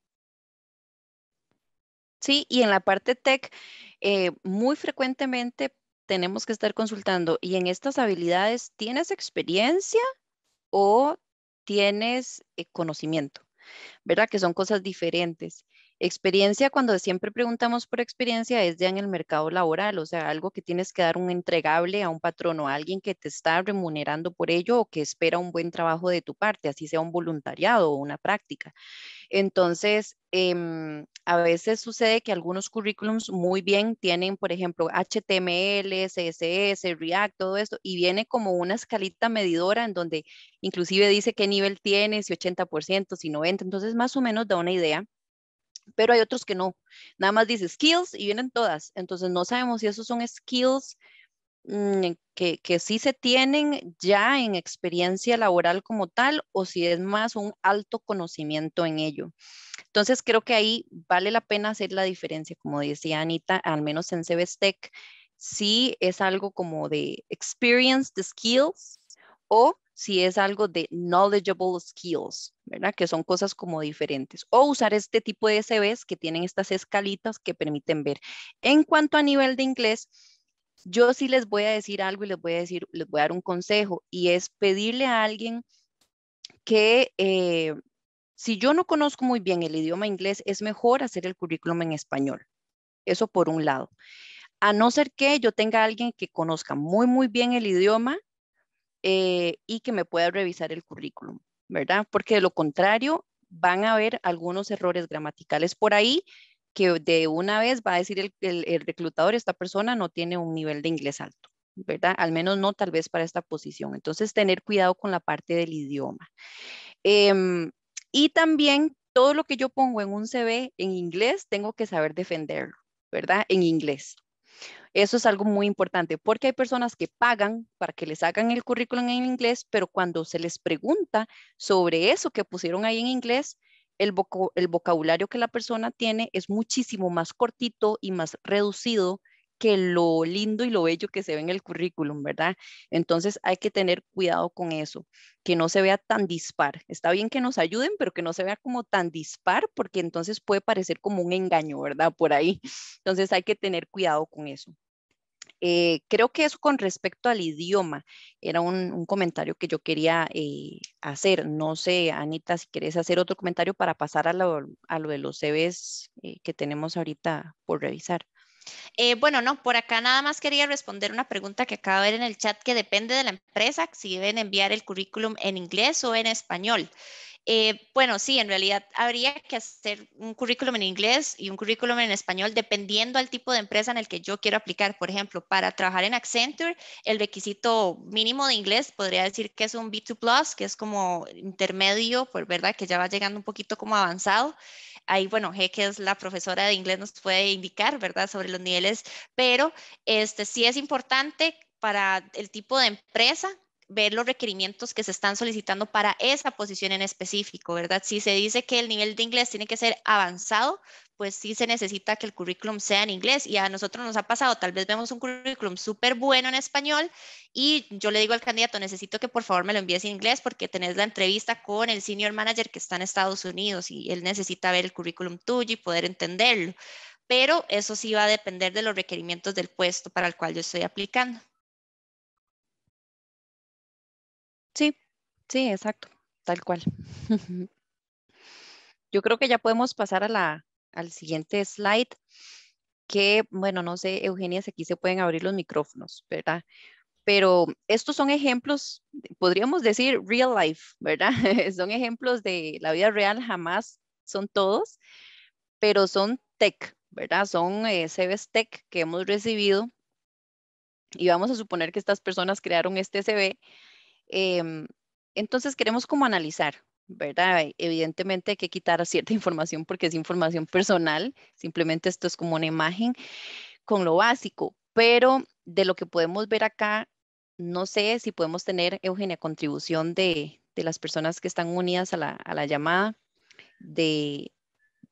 Sí, y en la parte tech, eh, muy frecuentemente tenemos que estar consultando. ¿Y en estas habilidades tienes experiencia o tienes eh, conocimiento? ¿Verdad? Que son cosas diferentes. Experiencia, cuando siempre preguntamos por experiencia, es ya en el mercado laboral, o sea, algo que tienes que dar un entregable a un patrono, a alguien que te está remunerando por ello o que espera un buen trabajo de tu parte, así sea un voluntariado o una práctica. Entonces, em, a veces sucede que algunos currículums muy bien tienen, por ejemplo, HTML, CSS, React, todo esto, y viene como una escalita medidora en donde inclusive dice qué nivel tiene, si 80%, si 90%, entonces más o menos da una idea pero hay otros que no. Nada más dice skills y vienen todas. Entonces no sabemos si esos son skills mm, que, que sí se tienen ya en experiencia laboral como tal o si es más un alto conocimiento en ello. Entonces creo que ahí vale la pena hacer la diferencia, como decía Anita, al menos en CBSTEC, si sí es algo como de experience, de skills o si es algo de knowledgeable skills, ¿verdad? Que son cosas como diferentes. O usar este tipo de CVs que tienen estas escalitas que permiten ver. En cuanto a nivel de inglés, yo sí les voy a decir algo y les voy a decir, les voy a dar un consejo y es pedirle a alguien que eh, si yo no conozco muy bien el idioma inglés, es mejor hacer el currículum en español. Eso por un lado. A no ser que yo tenga alguien que conozca muy, muy bien el idioma eh, y que me pueda revisar el currículum, ¿verdad? Porque de lo contrario, van a haber algunos errores gramaticales por ahí que de una vez va a decir el, reclutador, esta persona no tiene un nivel de inglés alto, ¿verdad? Al menos no tal vez para esta posición. Entonces, tener cuidado con la parte del idioma. Em, y también todo lo que yo pongo en un CV en inglés, tengo que saber defenderlo, ¿verdad? En inglés. Eso es algo muy importante porque hay personas que pagan para que les hagan el currículum en inglés, pero cuando se les pregunta sobre eso que pusieron ahí en inglés, el, vocabulario que la persona tiene es muchísimo más cortito y más reducido que lo lindo y lo bello que se ve en el currículum, ¿verdad? Entonces hay que tener cuidado con eso, que no se vea tan dispar. Está bien que nos ayuden, pero que no se vea como tan dispar, porque entonces puede parecer como un engaño, ¿verdad? Por ahí. [laughs] Entonces hay que tener cuidado con eso. Eh, creo que eso con respecto al idioma era un, comentario que yo quería eh, hacer. No sé, Anita, si quieres hacer otro comentario para pasar a lo, de los CVs eh, que tenemos ahorita por revisar. Eh, bueno, no, por acá nada más quería responder una pregunta que acaba de ver en el chat que depende de la empresa, si deben enviar el currículum en inglés o en español. Eh, bueno, sí, en realidad habría que hacer un currículum en inglés y un currículum en español dependiendo al tipo de empresa en el que yo quiero aplicar. Por ejemplo, para trabajar en Accenture, el requisito mínimo de inglés podría decir que es un B2+, plus que es como intermedio, por pues, verdad, que ya va llegando un poquito como avanzado. Ahí, bueno, G, que es la profesora de inglés, nos puede indicar, ¿verdad?, sobre los niveles, pero este sí es importante para el tipo de empresa ver los requerimientos que se están solicitando para esa posición en específico, ¿verdad? Si se dice que el nivel de inglés tiene que ser avanzado, pues sí se necesita que el currículum sea en inglés y a nosotros nos ha pasado, tal vez vemos un currículum súper bueno en español y yo le digo al candidato, necesito que por favor me lo envíes en inglés porque tenés la entrevista con el senior manager que está en Estados Unidos y él necesita ver el currículum tuyo y poder entenderlo, pero eso sí va a depender de los requerimientos del puesto para el cual yo estoy aplicando. Sí, sí, exacto, tal cual. [laughs] Yo creo que ya podemos pasar a la, al siguiente slide, que, bueno, no sé, Eugenia, si aquí se pueden abrir los micrófonos, ¿verdad? Pero estos son ejemplos, podríamos decir real life, ¿verdad? [laughs] son ejemplos de la vida real, jamás son todos, pero son tech, ¿verdad? Son eh, CVs tech que hemos recibido y vamos a suponer que estas personas crearon este CV Em, entonces queremos como analizar, ¿verdad? E, evidentemente hay que quitar cierta [laughs] información porque es información personal, simplemente esto es como una imagen con lo básico, pero de lo que podemos ver acá, no sé si podemos tener, Eugenia, contribución de, las personas que están unidas a la, llamada, de,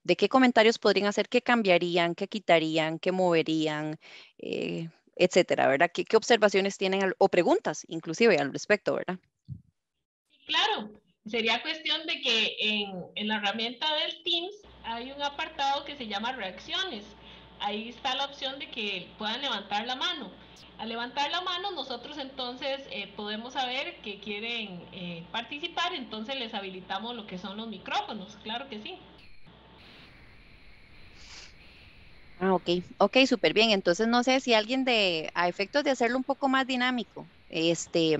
de, qué comentarios podrían hacer, qué cambiarían, qué quitarían, qué moverían, eh, etcétera, ¿verdad? ¿Qué, observaciones tienen o preguntas inclusive al respecto, ¿verdad? Claro, sería cuestión de que en, la herramienta del Teams hay un apartado que se llama reacciones. Ahí está la opción de que puedan levantar la mano. Al levantar la mano, nosotros entonces eh, podemos saber que quieren eh, participar, entonces les habilitamos lo que son los micrófonos, claro que sí. Ah, ok, ok, súper bien. Entonces no sé si alguien de, a efectos de hacerlo un poco más dinámico, este,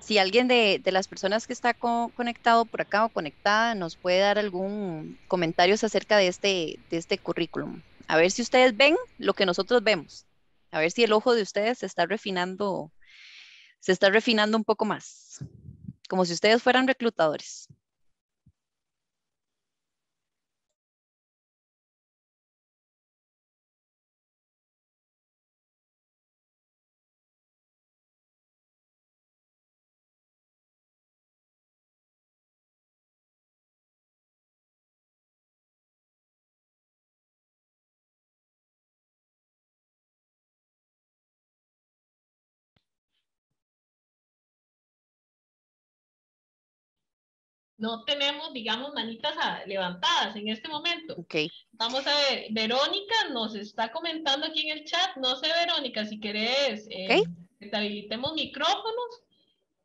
si alguien de, las personas que está conectado por acá o conectada nos puede dar algún comentario acerca de este, de este currículum. A ver si ustedes ven lo que nosotros vemos. A ver si el ojo de ustedes se está refinando, se está refinando un poco más, como si ustedes fueran reclutadores. no tenemos, digamos, manitas ah, levantadas en este momento. Okay. Vamos a ver, Verónica nos está comentando aquí en el chat, no sé Verónica, si querés eh, que te habilitemos micrófonos,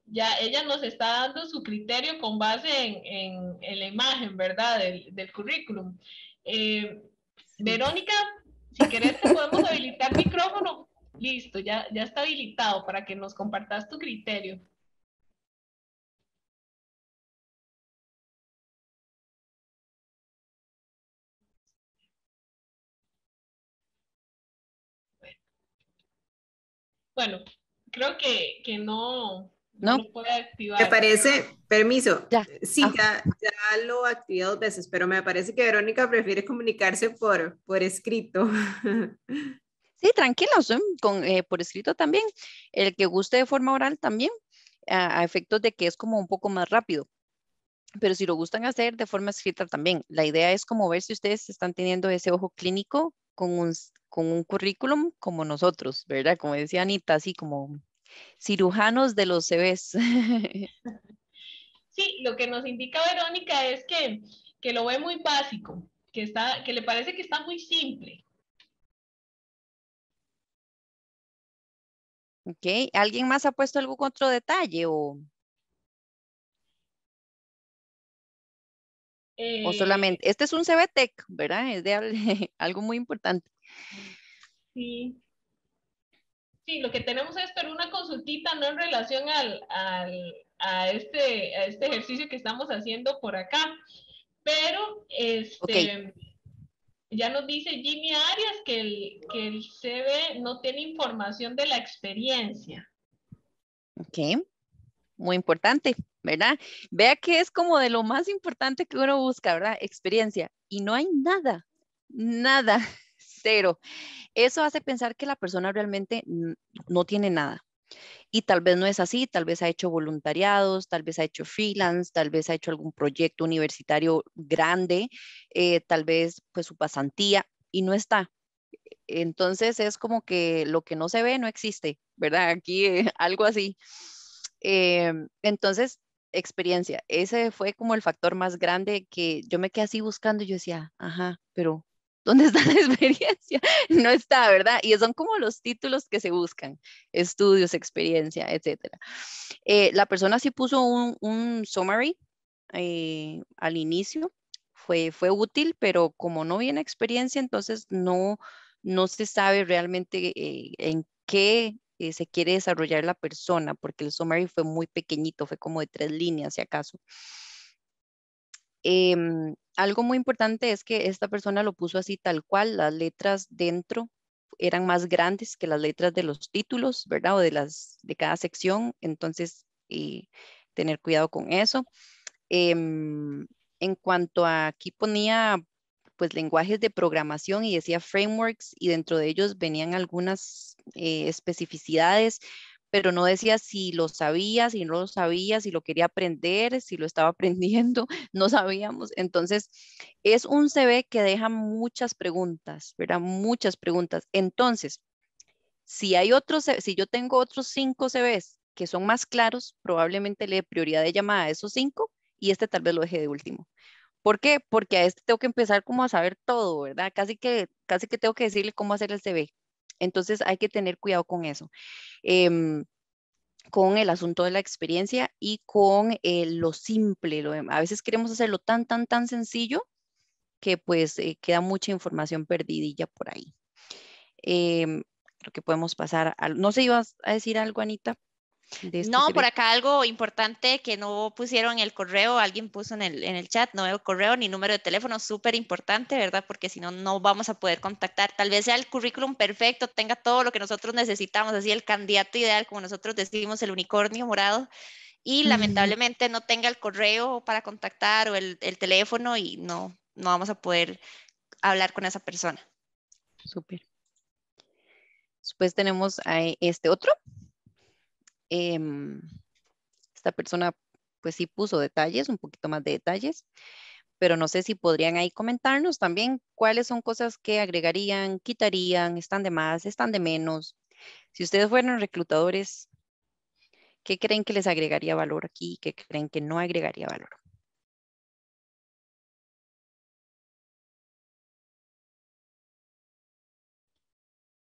ya ella nos está dando su criterio con base en, en, la imagen, ¿verdad? Del, currículum. Eh, Verónica, si querés te podemos habilitar micrófono. Listo, ya, ya está habilitado para que nos compartas tu criterio. bueno, creo que, no, puede activar. Me parece, permiso, sí, ah. ya, lo activé dos veces, pero me parece que Verónica prefiere comunicarse por, por escrito. [laughs] Sí, tranquilos, con, eh, por escrito también. El que guste de forma oral también, a, efectos de que es como un poco más rápido. Pero si lo gustan hacer de forma escrita también, la idea es como ver si ustedes están teniendo ese ojo clínico con, un, con un currículum como nosotros, ¿verdad? Como decía Anita, así como cirujanos de los CVs. [laughs] Sí, lo que nos indica Verónica es que, que lo ve muy básico, que, está, que le parece que está muy simple. Ok, ¿alguien más ha puesto algún otro detalle o...? o eh, solamente, este es un CBTEC, ¿verdad? Es de [laughs] algo muy importante. Sí. Sí, lo que tenemos es una consultita, no en relación al, al, a, este, este ejercicio que estamos haciendo por acá. Pero este, ya nos dice Jimmy Arias que el, que el CV no tiene información de la experiencia. Ok, muy importante. ¿verdad? Vea que es como de lo más importante que uno busca, ¿verdad? Experiencia. Y no hay nada, nada cero. Eso hace pensar que la persona realmente no tiene nada. Y tal vez no es así, tal vez ha hecho voluntariados, tal vez ha hecho freelance, tal vez ha hecho algún proyecto universitario grande, eh, tal vez pues su pasantía y no está. Entonces es como que lo que no se ve no existe, ¿verdad? Aquí eh, [laughs] algo así. Em, entonces, experiencia, ese fue como el factor más grande que yo me quedé así buscando, yo decía, ajá, pero ¿Dónde está la [laughs] experiencia? No está, ¿verdad? Y son como los títulos que se buscan, estudios, experiencia, etc. Eh, la persona sí puso un, summary eh, al inicio, fue, fue útil, pero como no viene experiencia, entonces no, no se sabe realmente eh, en qué se quiere desarrollar la persona, porque el summary fue muy pequeñito, fue como de tres líneas, si acaso. Em, algo muy importante es que esta persona lo puso así tal cual, las letras dentro eran más grandes que las letras de los títulos, ¿verdad? O de, las, de cada sección, entonces eh, tener cuidado con eso. Em, en cuanto a aquí ponía pues lenguajes de programación y decía frameworks y dentro de ellos venían algunas eh, especificidades, pero no decía si lo sabía, si no lo sabía, si lo quería aprender, si lo estaba [laughs] aprendiendo, no sabíamos. Entonces, es un CV que deja muchas preguntas, ¿verdad? Muchas preguntas. Entonces, si hay otros, si yo tengo otros cinco CVs que son más claros, probablemente le dé prioridad de llamada a esos cinco y este tal vez lo deje de último. ¿Por qué? Porque a este tengo que empezar como a saber todo, ¿verdad? Casi que, casi que tengo que decirle cómo hacer el CV, entonces hay que tener cuidado con eso. Em, con el asunto de la experiencia y con eh, lo simple. Em, a veces queremos hacerlo tan, tan, tan sencillo que pues eh, queda mucha información perdidilla por ahí. Em, creo que podemos pasar. al... no sé, ibas a decir algo, Anita. Este no, por acá algo importante que no pusieron el correo, alguien puso en el, chat, no veo correo ni número de teléfono, súper importante, ¿verdad? Porque si no, no vamos a poder contactar. Tal vez sea el currículum perfecto, tenga todo lo que nosotros necesitamos, así el candidato ideal, como nosotros decimos, el unicornio morado, y lamentablemente no tenga el correo para contactar o el, teléfono y no, no vamos a poder hablar con esa persona. Súper. Después tenemos a este otro. Em, esta persona pues sí puso detalles, un poquito más de detalles, pero no sé si podrían ahí comentarnos también cuáles son cosas que agregarían, quitarían, están de más, están de menos. Si ustedes fueran reclutadores, ¿qué creen que les agregaría valor aquí? ¿Qué creen que no agregaría valor?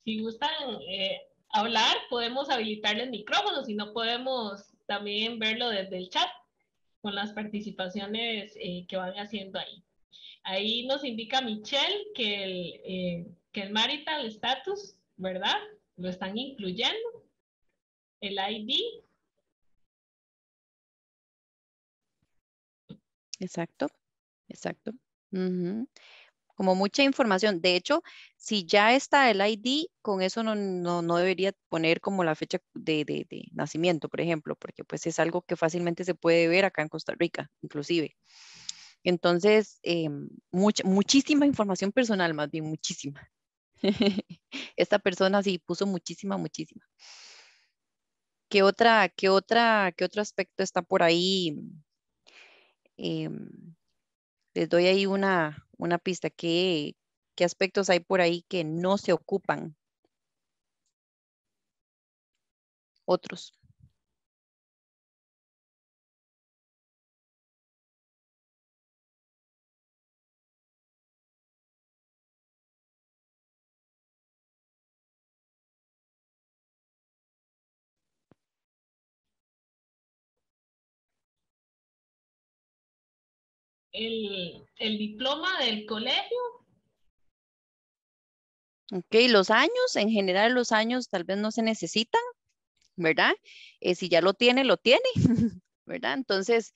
Si gustan, eh, hablar, podemos habilitar el micrófono y no podemos también verlo desde el chat con las participaciones eh, que van haciendo ahí. Ahí nos indica Michelle que el, eh, que el marital status, ¿verdad? Lo están incluyendo. El ID. Exacto, exacto como mucha información. De hecho, si ya está el ID, con eso no, debería poner como la fecha de, nacimiento, por ejemplo, porque pues es algo que fácilmente se puede ver acá en Costa Rica, inclusive. Entonces, eh, muchísima información personal, más bien, muchísima. [laughs] Esta persona sí puso muchísima, muchísima. ¿Qué otra, qué otra, qué otro aspecto está por ahí? Eh, les doy ahí una, pista. ¿Qué aspectos hay por ahí que no se ocupan? Otros. el, diploma del colegio. Ok, los años, en general los años tal vez no se necesitan, ¿verdad? Eh, si ya lo tiene, lo tiene, [laughs] ¿verdad? Entonces,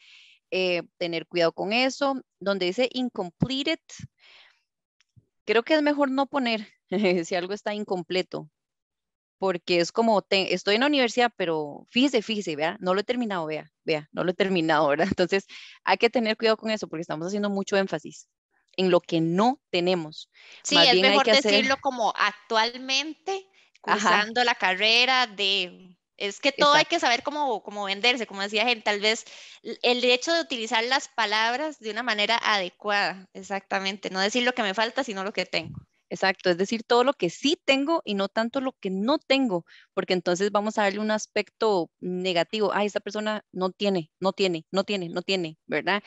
eh, tener cuidado con eso. Donde dice incompleted, creo que es mejor no poner [laughs] si algo está incompleto, porque es como, estoy en la universidad, pero fíjese, fíjese, vea, no lo he terminado, vea, vea, no lo he terminado, ¿verdad? [laughs] Entonces, hay que tener cuidado con eso porque estamos haciendo mucho énfasis en lo que no tenemos. Sí, es mejor decirlo como actualmente, cursando la carrera de... Es que todo hay que saber cómo, cómo venderse, como decía gente, tal vez el derecho de utilizar las palabras de una manera adecuada, exactamente, no decir lo que me falta, sino lo que tengo. Exacto, es decir, todo lo que sí tengo y no tanto lo que no tengo, porque entonces vamos a darle un aspecto negativo. Ah, esta persona no tiene, no tiene, no tiene, no tiene, ¿verdad?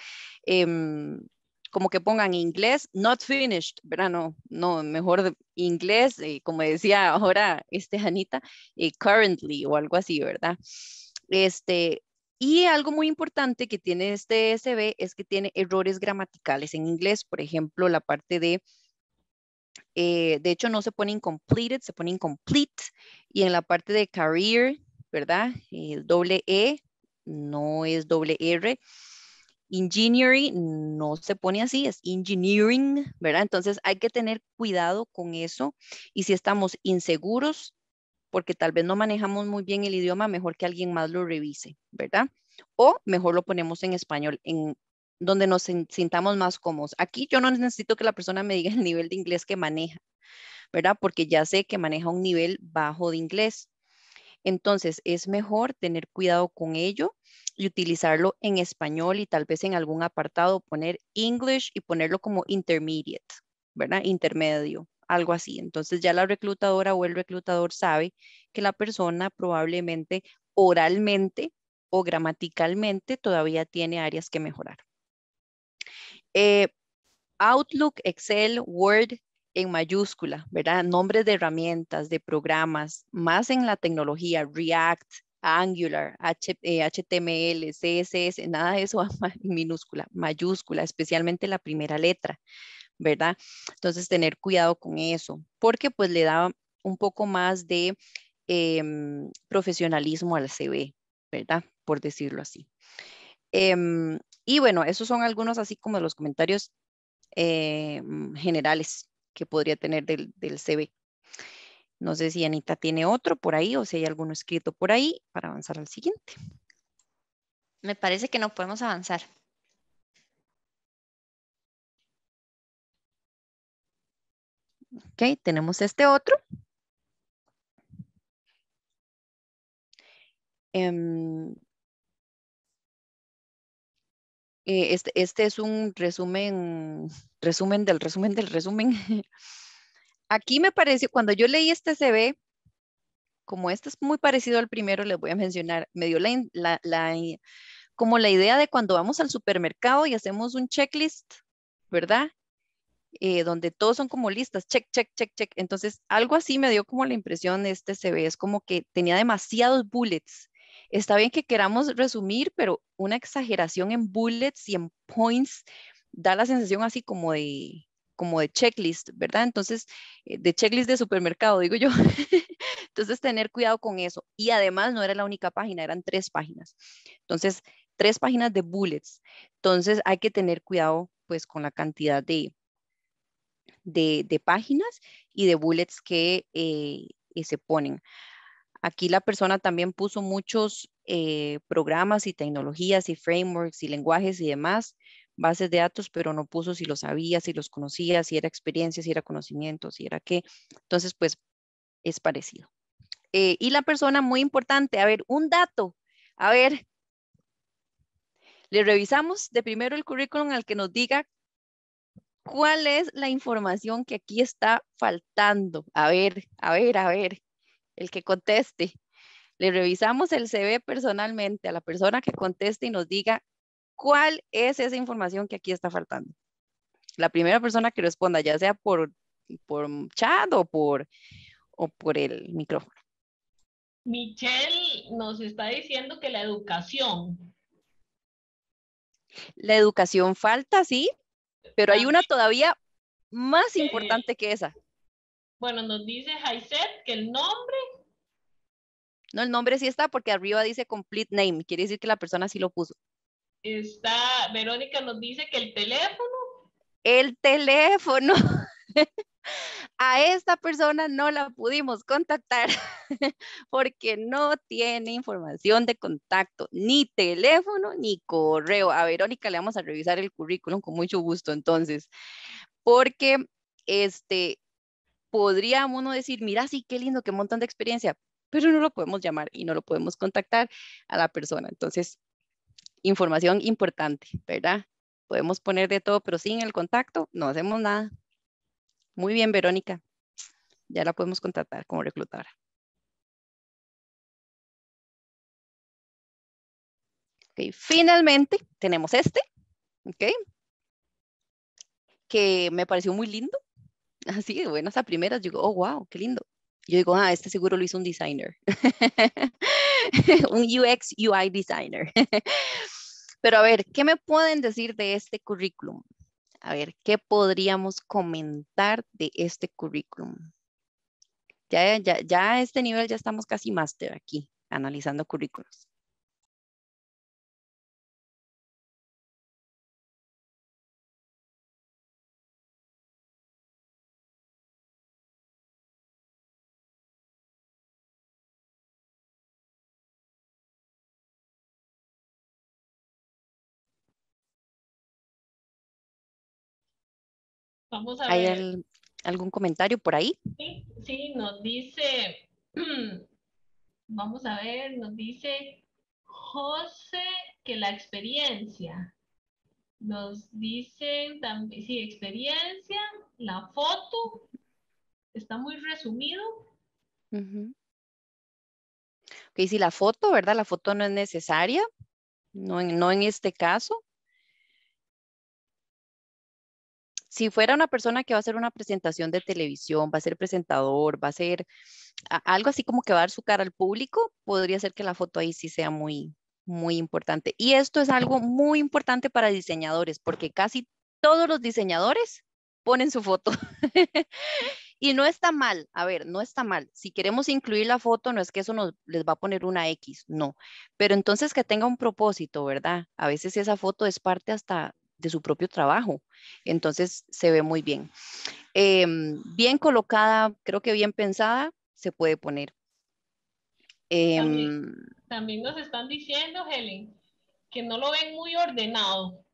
Em, como que pongan inglés, not finished, ¿verdad? No, no mejor inglés, eh, como decía ahora este Janita, eh, currently o algo así, ¿verdad? Este, y algo muy importante que tiene este SB es que tiene errores gramaticales en inglés, por ejemplo, la parte de eh, de hecho, no se pone incompleted, se pone incomplete. Y en la parte de career, ¿verdad? El doble E no es doble R. Engineering no se pone así, es engineering, ¿verdad? Entonces hay que tener cuidado con eso. Y si estamos inseguros, porque tal vez no manejamos muy bien el idioma, mejor que alguien más lo revise, ¿verdad? O mejor lo ponemos en español. En donde nos sintamos más cómodos. Aquí yo no necesito que la persona me diga el nivel de inglés que maneja, ¿verdad? Porque ya sé que maneja un nivel bajo de inglés. Entonces, es mejor tener cuidado con ello y utilizarlo en español y tal vez en algún apartado poner English y ponerlo como intermediate, ¿verdad? Intermedio, algo así. Entonces ya la reclutadora o el reclutador sabe que la persona probablemente oralmente o gramaticalmente todavía tiene áreas que mejorar. Eh, Outlook, Excel, Word en mayúscula, ¿verdad? Nombres de herramientas, de programas, más en la tecnología, React, Angular, HTML, eh, CSS, nada de eso [laughs] en minúscula, mayúscula, especialmente la primera letra, ¿verdad? Entonces, tener cuidado con eso, porque pues le da un poco más de em, profesionalismo al CV, ¿verdad? Por decirlo así. Em, y bueno, esos son algunos así como los comentarios eh, mm, generales que podría tener del, del CV. No sé si Anita tiene otro por ahí o si hay alguno escrito por ahí para avanzar al siguiente. Me parece que no podemos avanzar. Ok, tenemos este otro. Em, eh, este, este, es un resumen, resumen del resumen del resumen. [laughs] Aquí me pareció, cuando yo leí este CV, como este es muy parecido al primero, les voy a mencionar, me dio la, como la idea de cuando vamos al supermercado y hacemos un checklist, ¿verdad? Eh, donde todos son como listas, check, check, check, check. Entonces, algo así me dio como la impresión de este CV, es como que tenía demasiados bullets Está bien que queramos resumir, pero una exageración en bullets y en points da la sensación así como de, como checklist, ¿verdad? Entonces, eh, de checklist de supermercado, digo yo. [laughs] Entonces, tener cuidado con eso. Y además, no era la única página, eran tres páginas. Entonces, tres páginas de bullets. Entonces, hay que tener cuidado, pues, con la cantidad de, páginas y de bullets que eh, eh, se ponen. Aquí la persona también puso muchos eh, programas y tecnologías y frameworks y lenguajes y demás, bases de datos, pero no puso si los sabía, si los conocía, si era experiencia, si era conocimiento, si era qué. Entonces, pues es parecido. Eh, y la persona, muy importante, a ver, un dato. A ver, le revisamos de primero el currículum al que nos diga cuál es la información que aquí está faltando. A ver, a ver, a ver el que conteste. Le revisamos el CV personalmente a la persona que conteste y nos diga cuál es esa información que aquí está faltando. La primera persona que responda, ya sea por, por chat por, o por el micrófono. Michelle nos está diciendo que la educación. La educación falta, sí, pero hay ah, una todavía más importante que esa, bueno, nos dice Jaiset que el nombre. No, el nombre sí está porque arriba dice complete name, quiere decir que la persona sí lo puso. Está, Verónica nos dice que el teléfono. El teléfono. [laughs] A esta persona no la pudimos contactar [laughs] porque no tiene información de contacto, ni teléfono, ni correo. A Verónica le vamos a revisar el currículum con mucho gusto entonces, porque este, podríamos uno decir, mira, sí, qué lindo, qué montón de experiencia, pero no lo podemos llamar y no lo podemos contactar a la persona. Entonces, información importante, ¿verdad? Podemos poner de todo, pero sin el contacto no hacemos nada. Muy bien, Verónica. Ya la podemos contactar como reclutadora. finalmente tenemos este, ¿ok? Que me pareció muy lindo así ah, de buenas a primeras, digo, oh, wow, qué lindo. Yo digo, ah, este seguro lo hizo un designer, [laughs] un UX, UI designer. [laughs] Pero a ver, ¿qué me pueden decir de este currículum? A ver, ¿qué podríamos comentar de este currículum? Ya, ya, ya a este nivel ya estamos casi máster aquí, analizando currículos. ¿Hay algún comentario por ahí? Sí, nos dice, [clears throat] vamos a ver, nos dice José que la experiencia. Nos dicen también, sí, experiencia, la foto, está muy resumido. Ok, sí, la foto, ¿verdad? La foto no es necesaria, no no en este caso. si fuera una persona que va a hacer una presentación de televisión, va a ser presentador, va a ser algo así como que va a dar su cara al público, podría ser que la foto ahí sí sea muy, muy importante. Y esto es algo muy importante para diseñadores, porque casi todos los diseñadores ponen su foto. [laughs] y no está mal, a ver, no está mal. Si queremos incluir la foto, no es que eso nos, les va a poner una X, no. Pero entonces que tenga un propósito, ¿verdad? A veces esa foto es parte hasta de su propio trabajo. Entonces se ve muy bien. Em, bien colocada, creo que bien pensada, se puede poner. Em, también, nos están diciendo, Helen, que no lo ven muy ordenado.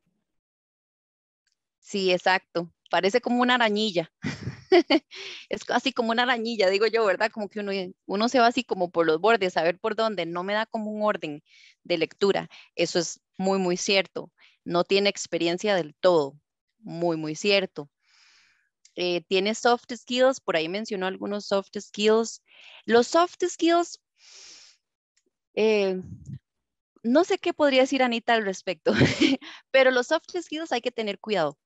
Sí, exacto. Parece como una arañilla. [laughs] es así como una arañilla, digo yo, ¿verdad? Como que uno, uno se va así como por los bordes, a ver por dónde. No me da como un orden de lectura. Eso es muy, muy cierto no tiene experiencia del todo. Muy, muy cierto. Eh, tiene soft skills, por ahí mencionó algunos soft skills. Los soft skills, eh, no sé qué podría decir Anita al respecto, [laughs] pero los soft skills hay que tener cuidado,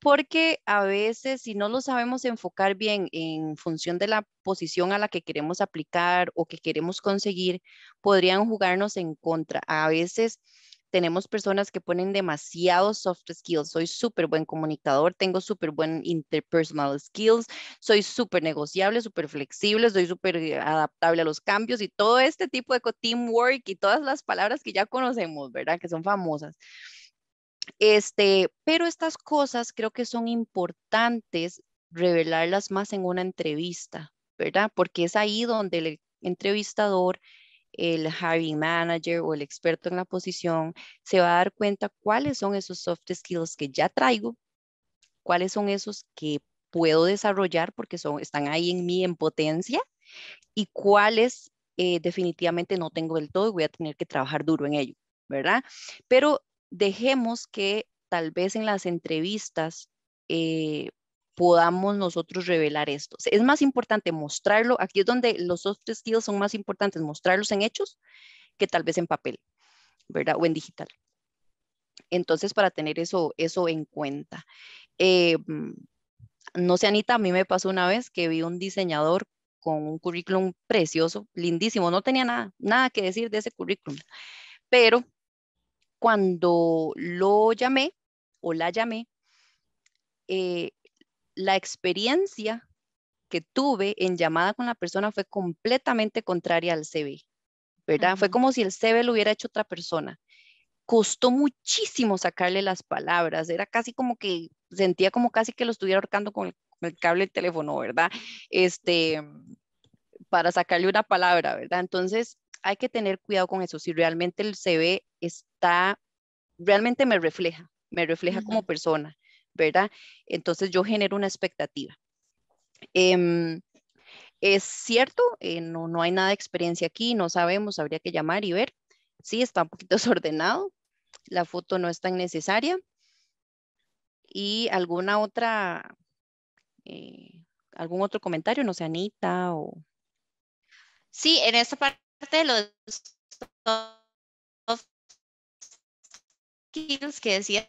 porque a veces si no lo sabemos enfocar bien en función de la posición a la que queremos aplicar o que queremos conseguir, podrían jugarnos en contra. A veces tenemos personas que ponen demasiado soft skills. Soy súper buen comunicador, tengo súper buen interpersonal skills, soy súper negociable, súper flexible, soy súper eh, adaptable a los cambios y todo este tipo de teamwork y todas las palabras que ya conocemos, ¿verdad? Que son famosas. Este, pero estas cosas creo que son importantes revelarlas más en una entrevista, ¿verdad? Porque es ahí donde el entrevistador el hiring manager o el experto en la posición se va a dar cuenta cuáles son esos soft skills que ya traigo, cuáles son esos que puedo desarrollar porque son, están ahí en mí en potencia y cuáles eh, definitivamente no tengo del todo y voy a tener que trabajar duro en ello, ¿verdad? Pero dejemos que tal vez en las entrevistas eh, podamos nosotros revelar esto. Es más importante mostrarlo, aquí es donde los soft skills son más importantes, mostrarlos en hechos que tal vez en papel, ¿verdad? O en digital. Entonces, para tener eso, eso en cuenta. Em, no sé, Anita, a mí me pasó una vez que vi un diseñador con un currículum precioso, lindísimo, no tenía nada, nada que decir de ese currículum, pero cuando lo llamé o la llamé, eh, la experiencia que tuve en llamada con la persona fue completamente contraria al CV, ¿verdad? Fue como si el CV lo hubiera hecho otra persona. Costó muchísimo sacarle las palabras, era casi como que sentía como casi que lo estuviera ahorcando con el, cable del teléfono, ¿verdad? Este, para sacarle una palabra, ¿verdad? Entonces, hay que tener cuidado con eso, si realmente el CV está, realmente me refleja, me refleja como persona. ¿verdad? Entonces yo genero una expectativa. Em, es cierto, eh, no, no hay nada de experiencia aquí, no sabemos, habría que llamar y ver. Sí, está un poquito [laughs] desordenado, la foto no es tan necesaria. Y alguna otra, eh, algún otro comentario, no sé, Anita o... Sí, en esta parte de los que decía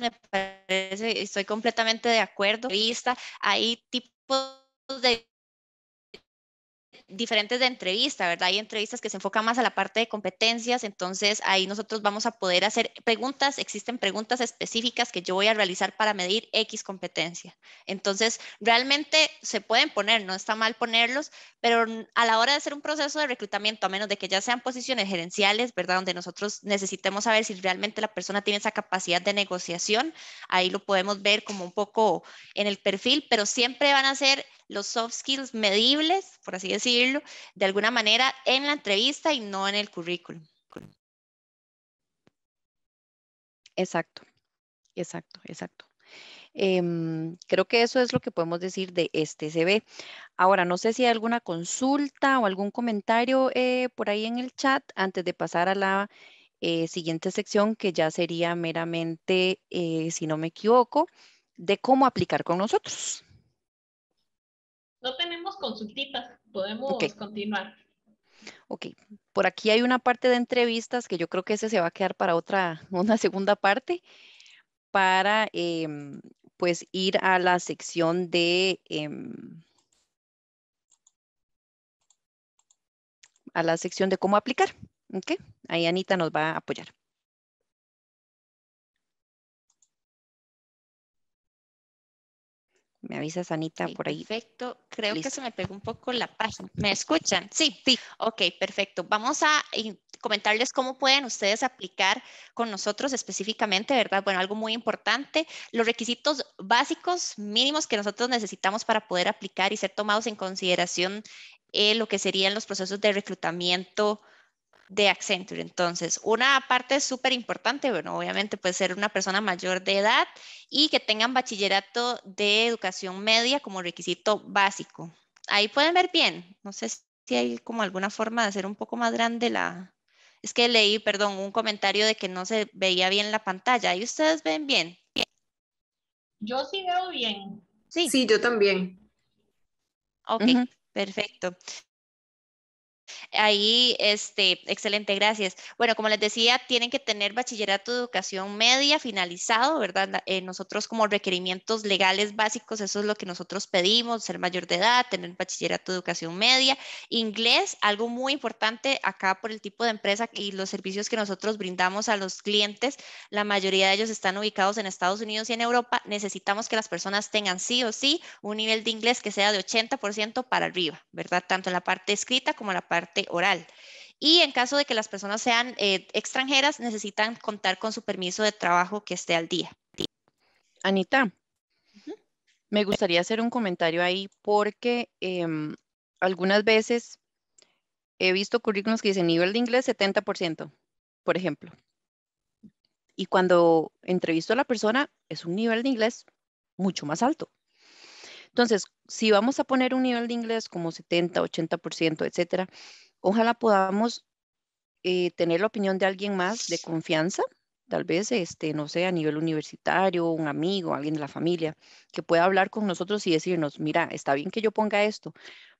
me parece, estoy completamente de acuerdo. Vista, hay tipos de diferentes de entrevista, ¿verdad? Hay entrevistas que se enfocan más a la parte de competencias, entonces ahí nosotros vamos a poder hacer preguntas, existen preguntas específicas que yo voy a realizar para medir X competencia. Entonces, realmente se pueden poner, no está mal ponerlos, pero a la hora de hacer un proceso de reclutamiento, a menos de que ya sean posiciones gerenciales, ¿verdad? Donde nosotros necesitemos saber si realmente la persona tiene esa capacidad de negociación, ahí lo podemos ver como un poco en el perfil, pero siempre van a ser los soft skills medibles, por así decirlo, de alguna manera en la entrevista y no en el currículum. Exacto, exacto, exacto. Em, creo que eso es lo que podemos decir de este CV. Ahora, no sé si hay alguna consulta o algún comentario eh, por ahí en el chat antes de pasar a la eh, siguiente sección que ya sería meramente, eh, si no me equivoco, de cómo aplicar con nosotros. No tenemos consultitas, podemos continuar. Ok, por aquí hay una parte de entrevistas que yo creo que ese se va a quedar para otra, [laughs] una segunda parte, para em, pues ir a la sección de... Em, a la sección de cómo aplicar. ¿Ok? Ahí Anita nos va a apoyar. Me avisa Sanita por ahí. Perfecto. Creo que se me pegó un poco la página. ¿Me escuchan? Sí. Sí. Ok, perfecto. Vamos a eh, comentarles cómo pueden ustedes aplicar con nosotros específicamente, ¿verdad? Bueno, algo muy importante, los requisitos básicos mínimos que nosotros necesitamos para poder aplicar y ser tomados en consideración eh, lo que serían los procesos de reclutamiento de Accenture. Entonces, una parte súper importante, bueno, obviamente puede ser una persona mayor de edad y que tengan bachillerato de educación media como requisito básico. Ahí pueden ver bien, no sé si hay como alguna forma de hacer un poco más grande la... Es que leí, perdón, un comentario de que no se veía bien la pantalla. Ahí ustedes ven bien. Yo sí veo bien. Sí. Sí, yo también. Ok, perfecto. Ahí, este, excelente, gracias. Bueno, como les decía, tienen que tener bachillerato de educación media finalizado, ¿verdad? Eh, nosotros como requerimientos legales básicos, eso es lo que nosotros pedimos, ser mayor de edad, tener bachillerato de educación media, inglés, algo muy importante acá por el tipo de empresa y los servicios que nosotros brindamos a los clientes, la mayoría de ellos están ubicados en Estados Unidos y en Europa, necesitamos que las personas tengan sí o sí un nivel de inglés que sea de 80% para arriba, ¿verdad? Tanto en la parte escrita como en la parte oral. Y en caso de que las personas sean eh, extranjeras, necesitan contar con su permiso de trabajo que esté al día. Anita, me gustaría hacer un comentario ahí porque em, algunas veces he visto currículos que dicen nivel de inglés 70%, por ejemplo. Y cuando entrevisto a la persona, es un nivel de inglés mucho más alto. Entonces, si vamos a poner un nivel de inglés como 70, 80%, etcétera, ojalá podamos eh, tener la opinión de alguien más de confianza, tal vez, este, no sé, a nivel universitario, un amigo, alguien de la familia, que pueda hablar con nosotros y decirnos, mira, está bien que yo ponga esto,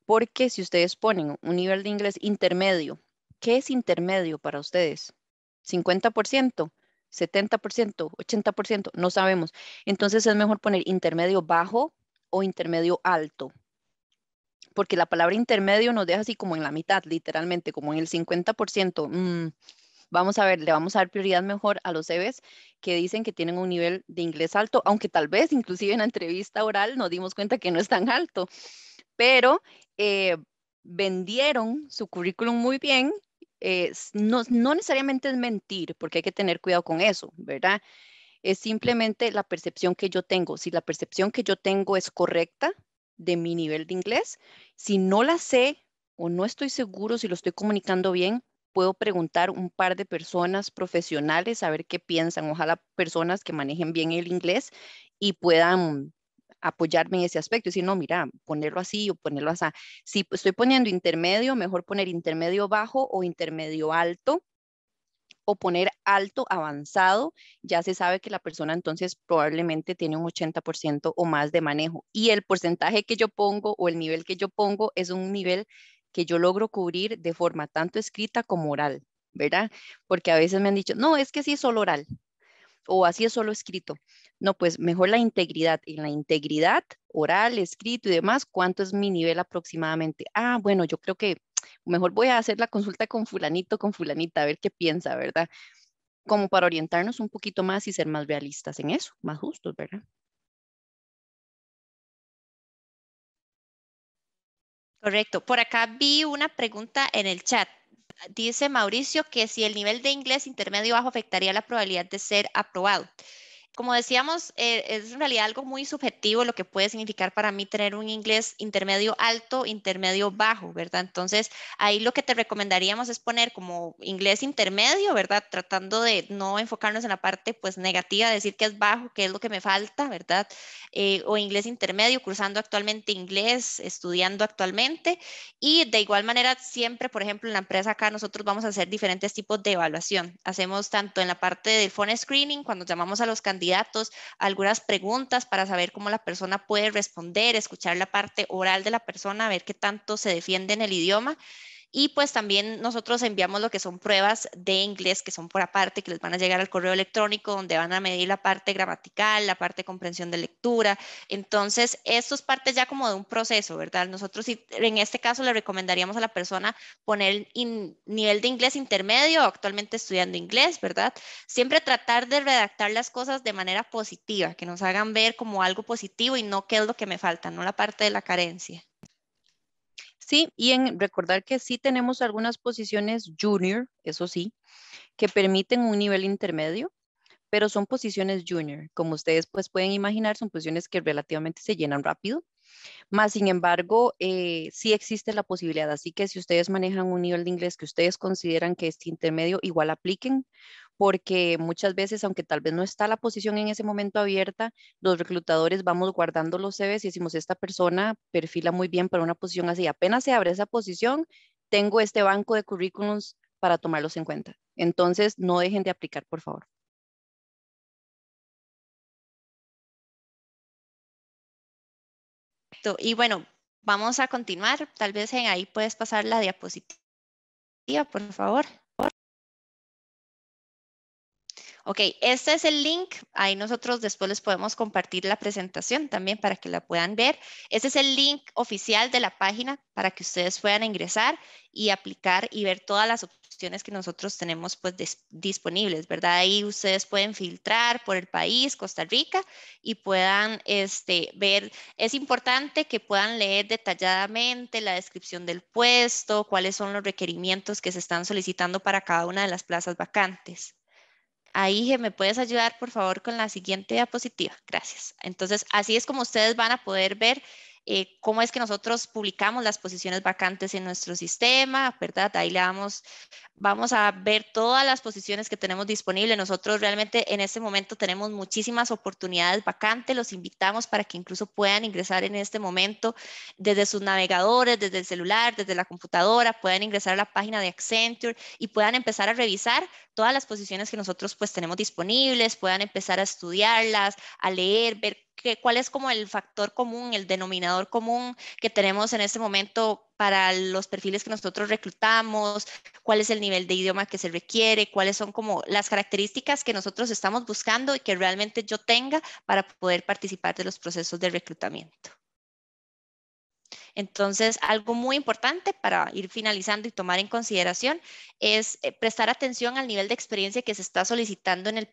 porque si ustedes ponen un nivel de inglés intermedio, ¿qué es intermedio para ustedes? 50%. 70%, 80%, no sabemos. Entonces es mejor poner intermedio bajo o intermedio alto. Porque la palabra intermedio nos deja así como en la mitad, literalmente, como en el 50%. Mm, vamos a ver, le vamos a dar prioridad mejor a los EBEs que dicen que tienen un nivel de inglés alto, aunque tal vez inclusive en la entrevista oral nos dimos cuenta que no es tan alto. Pero eh, vendieron su currículum muy bien. no, no necesariamente es mentir, porque hay que tener cuidado con eso, ¿verdad? es simplemente la percepción que yo tengo. Si la percepción que yo tengo es correcta de mi nivel de inglés, si no la sé o no estoy seguro si lo estoy comunicando bien, puedo preguntar un par de personas profesionales a ver qué piensan. Ojalá personas que manejen bien el inglés y puedan apoyarme en ese aspecto. si no, mira, ponerlo así o ponerlo así. Si estoy poniendo intermedio, mejor poner intermedio bajo o intermedio alto o poner alto, avanzado, ya se sabe que la persona entonces probablemente tiene un 80% o más de manejo. Y el porcentaje que yo pongo o el nivel que yo pongo es un nivel que yo logro cubrir de forma tanto escrita como oral, ¿verdad? Porque a veces me han dicho, no, es que sí es solo oral o así es solo escrito. No, pues mejor la integridad. y la integridad oral, escrito y demás, ¿cuánto es mi nivel aproximadamente? Ah, bueno, yo creo que mejor voy a hacer la consulta con fulanito, con fulanita, a ver qué piensa, ¿verdad? Como para orientarnos un poquito más y ser más realistas en eso, más justos, ¿verdad? Correcto. Por acá vi una pregunta en el chat. Dice Mauricio que si el nivel de inglés intermedio bajo afectaría la probabilidad de ser aprobado como decíamos, eh, es en realidad algo muy subjetivo lo que puede significar para mí tener un inglés intermedio alto, intermedio bajo, ¿verdad? Entonces, ahí lo que te recomendaríamos es poner como inglés intermedio, ¿verdad? Tratando de no enfocarnos en la parte pues negativa, decir que es bajo, que es lo que me falta, ¿verdad? Eh, o inglés intermedio, cursando actualmente inglés, estudiando actualmente. Y de igual manera, siempre, por ejemplo, en la empresa acá nosotros vamos a hacer diferentes tipos de evaluación. Hacemos tanto en la parte del phone screening, cuando llamamos a los candidatos, candidatos, algunas preguntas para saber cómo la persona puede responder, escuchar la parte oral de la persona, ver qué tanto se defiende en el idioma y pues también nosotros enviamos lo que son pruebas de inglés, que son por aparte, que les van a llegar al correo electrónico, donde van a medir la parte gramatical, la parte de comprensión de lectura. Entonces, esto es parte ya como de un proceso, ¿verdad? Nosotros en este caso le recomendaríamos a la persona poner nivel de inglés intermedio, actualmente estudiando inglés, ¿verdad? Siempre tratar de redactar las cosas de manera positiva, que nos hagan ver como algo positivo y no qué es lo que me falta, no la parte de la carencia. Sí, y en recordar que sí tenemos algunas posiciones junior, eso sí, que permiten un nivel intermedio, pero son posiciones junior. Como ustedes pues pueden imaginar, son posiciones que relativamente se llenan rápido. Más sin embargo, eh, sí existe la posibilidad, así que si ustedes manejan un nivel de inglés que ustedes consideran que es intermedio, igual apliquen, porque muchas veces, aunque tal vez no está la posición en ese momento abierta, los reclutadores vamos guardando los CVs y decimos, esta persona perfila muy bien para una posición así. Apenas se abre esa posición, tengo este banco de currículums para tomarlos en cuenta. Entonces, no dejen de aplicar, por favor. Y bueno, vamos a continuar. Tal vez ahí puedes pasar la diapositiva, por favor. Ok, este es el link. Ahí nosotros después les podemos compartir la presentación también para que la puedan ver. Este es el link oficial de la página para que ustedes puedan ingresar y aplicar y ver todas las opciones que nosotros tenemos pues disponibles, ¿verdad? Ahí ustedes pueden filtrar por el país, Costa Rica, y puedan este, ver, es importante que puedan leer detalladamente la descripción del puesto, cuáles son los requerimientos que se están solicitando para cada una de las plazas vacantes. Ahí, ¿me puedes ayudar, por favor, con la siguiente diapositiva? Gracias. Entonces, así es como ustedes van a poder ver eh, cómo es que nosotros publicamos las posiciones vacantes en nuestro sistema, ¿verdad? Ahí le vamos a ver todas las posiciones que tenemos disponibles. Nosotros realmente en este momento tenemos muchísimas oportunidades vacantes, los invitamos para que incluso puedan ingresar en este momento desde sus navegadores, desde el celular, desde la computadora, puedan ingresar a la página de Accenture y puedan empezar a revisar todas las posiciones que nosotros pues tenemos disponibles, puedan empezar a estudiarlas, a leer, ver cuál es como el factor común, el denominador común que tenemos en este momento para los perfiles que nosotros reclutamos, cuál es el nivel de idioma que se requiere, cuáles son como las características que nosotros estamos buscando y que realmente yo tenga para poder participar de los procesos de reclutamiento. Entonces, algo muy importante para ir finalizando y tomar en consideración es eh, prestar atención al nivel de experiencia que se está solicitando en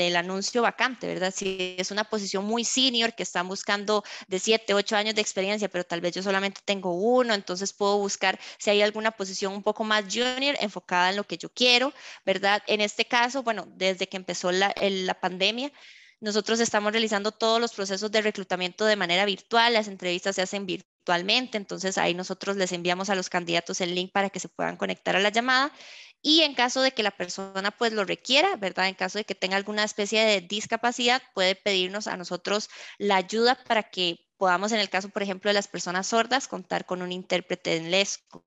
el, anuncio vacante, ¿verdad? Si es una posición muy senior que están buscando de 7, 8 años de experiencia, pero tal vez yo solamente tengo uno, entonces puedo buscar si hay alguna posición un poco más junior enfocada en lo que yo quiero, ¿verdad? En este caso, bueno, desde que empezó la, pandemia, nosotros estamos realizando todos los procesos de reclutamiento de manera virtual, las entrevistas se hacen virtual entonces ahí nosotros les enviamos a los candidatos el link para que se puedan conectar a la llamada y en caso de que la persona pues lo requiera, ¿verdad? En caso de que tenga alguna especie de discapacidad, puede pedirnos a nosotros la ayuda para que podamos, en el caso, por ejemplo, de las personas sordas, contar con un intérprete en Lesco.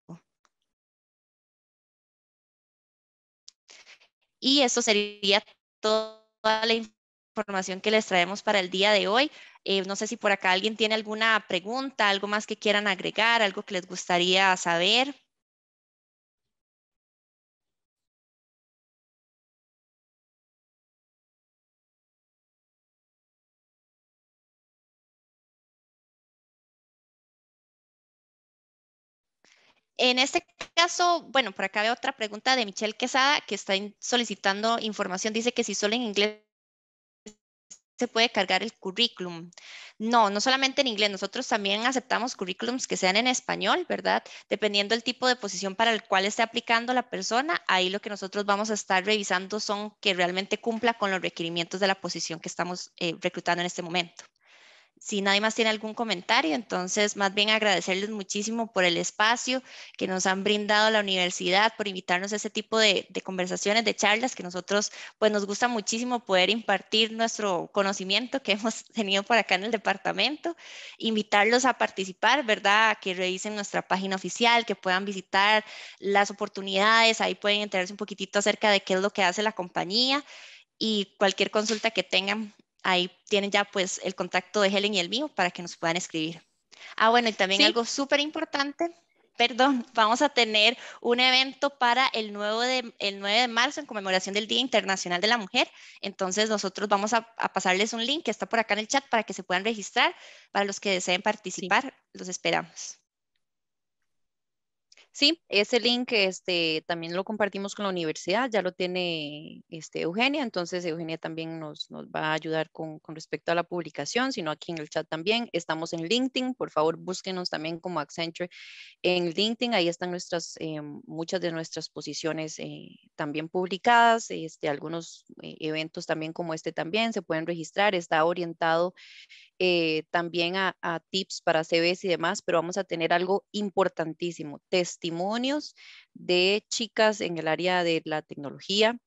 Y eso sería toda la información información que les traemos para el día de hoy. Eh, no sé si por acá alguien tiene alguna pregunta, algo más que quieran agregar, algo que les gustaría saber. En este caso, bueno, por acá veo otra pregunta de Michelle Quesada que está solicitando información. Dice que si solo en inglés se puede cargar el currículum. No, no solamente en inglés, nosotros también aceptamos currículums que sean en español, ¿verdad? Dependiendo del tipo de posición para el cual esté aplicando la persona, ahí lo que nosotros vamos a estar revisando son que realmente cumpla con los requerimientos de la posición que estamos eh, reclutando en este momento si nadie más tiene algún comentario, entonces más bien agradecerles muchísimo por el espacio que nos han brindado la universidad, por invitarnos a ese tipo de, conversaciones, de charlas que nosotros pues nos gusta muchísimo poder impartir nuestro conocimiento que [laughs] hemos tenido por acá en el departamento, invitarlos a participar, ¿verdad? Que revisen nuestra página oficial, que puedan visitar las oportunidades, ahí pueden enterarse un poquitito acerca de qué es lo que hace la compañía y cualquier consulta que tengan ahí tienen ya pues el contacto de Helen y el mío para que nos puedan escribir. Ah, bueno, y también algo súper importante, [laughs] perdón, vamos a tener un evento para el 9, de, el 9 de marzo en conmemoración del Día Internacional de la Mujer. Entonces nosotros vamos a, pasarles un link que está por acá en el chat para que se puedan registrar, para los que deseen participar, los esperamos. Sí, ese link este, también lo compartimos con la universidad, ya lo tiene este, Eugenia, entonces Eugenia también nos, nos va a ayudar con, respecto a la publicación, sino aquí en el chat también. Estamos en LinkedIn, por favor búsquenos también como Accenture en LinkedIn, ahí están nuestras, em, muchas de nuestras posiciones eh, también publicadas, este, algunos eh, eventos también como este también se pueden registrar, está orientado eh, también a, tips para CVs y demás, pero vamos a tener algo importantísimo, testimonios de chicas en el área de la tecnología.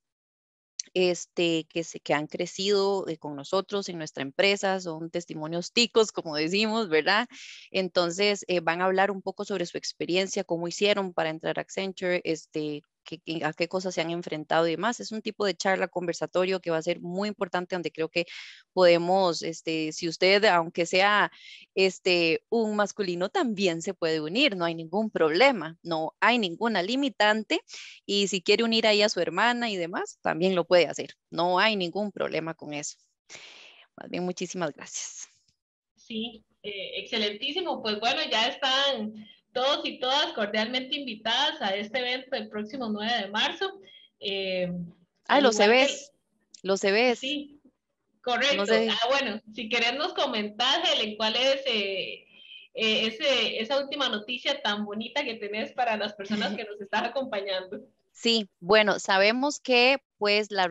Este, que, se, que han crecido eh, con nosotros en nuestra empresa, son testimonios ticos, como decimos, ¿verdad? Entonces, van a hablar un poco sobre su experiencia, cómo hicieron para entrar a Accenture, este, qué, a qué cosas se han enfrentado y demás. Es un tipo de charla conversatorio que va a ser muy importante, donde creo que podemos, este, si usted, aunque sea este, un masculino, también se puede unir, no hay ningún problema, no hay ninguna limitante. Y si quiere unir ahí a su hermana y demás, también lo puede hacer, no hay ningún problema con eso. Más bien, muchísimas gracias. Sí, eh, excelentísimo. Pues bueno, ya están todos y todas cordialmente invitadas a este evento el próximo 9 de marzo. Eh, ah, los ves, lo Los ves. Sí, correcto. Ah, bueno, si querés nos comentás, Helen, cuál es eh, eh, ese, esa última noticia tan bonita que tenés para las personas [laughs] que nos están acompañando. Sí, bueno, sabemos que pues la,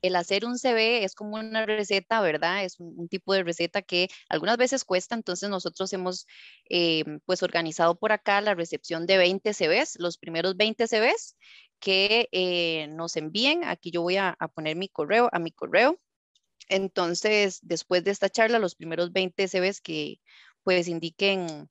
el hacer un CV es como una receta, ¿verdad? Es un, tipo de receta que algunas veces cuesta, entonces nosotros hemos eh, pues organizado por acá la recepción de 20 CVs, los primeros 20 CVs que eh, nos envíen. Aquí yo voy a, poner mi correo, a mi correo. Entonces, después de esta charla, los primeros 20 CVs que pues indiquen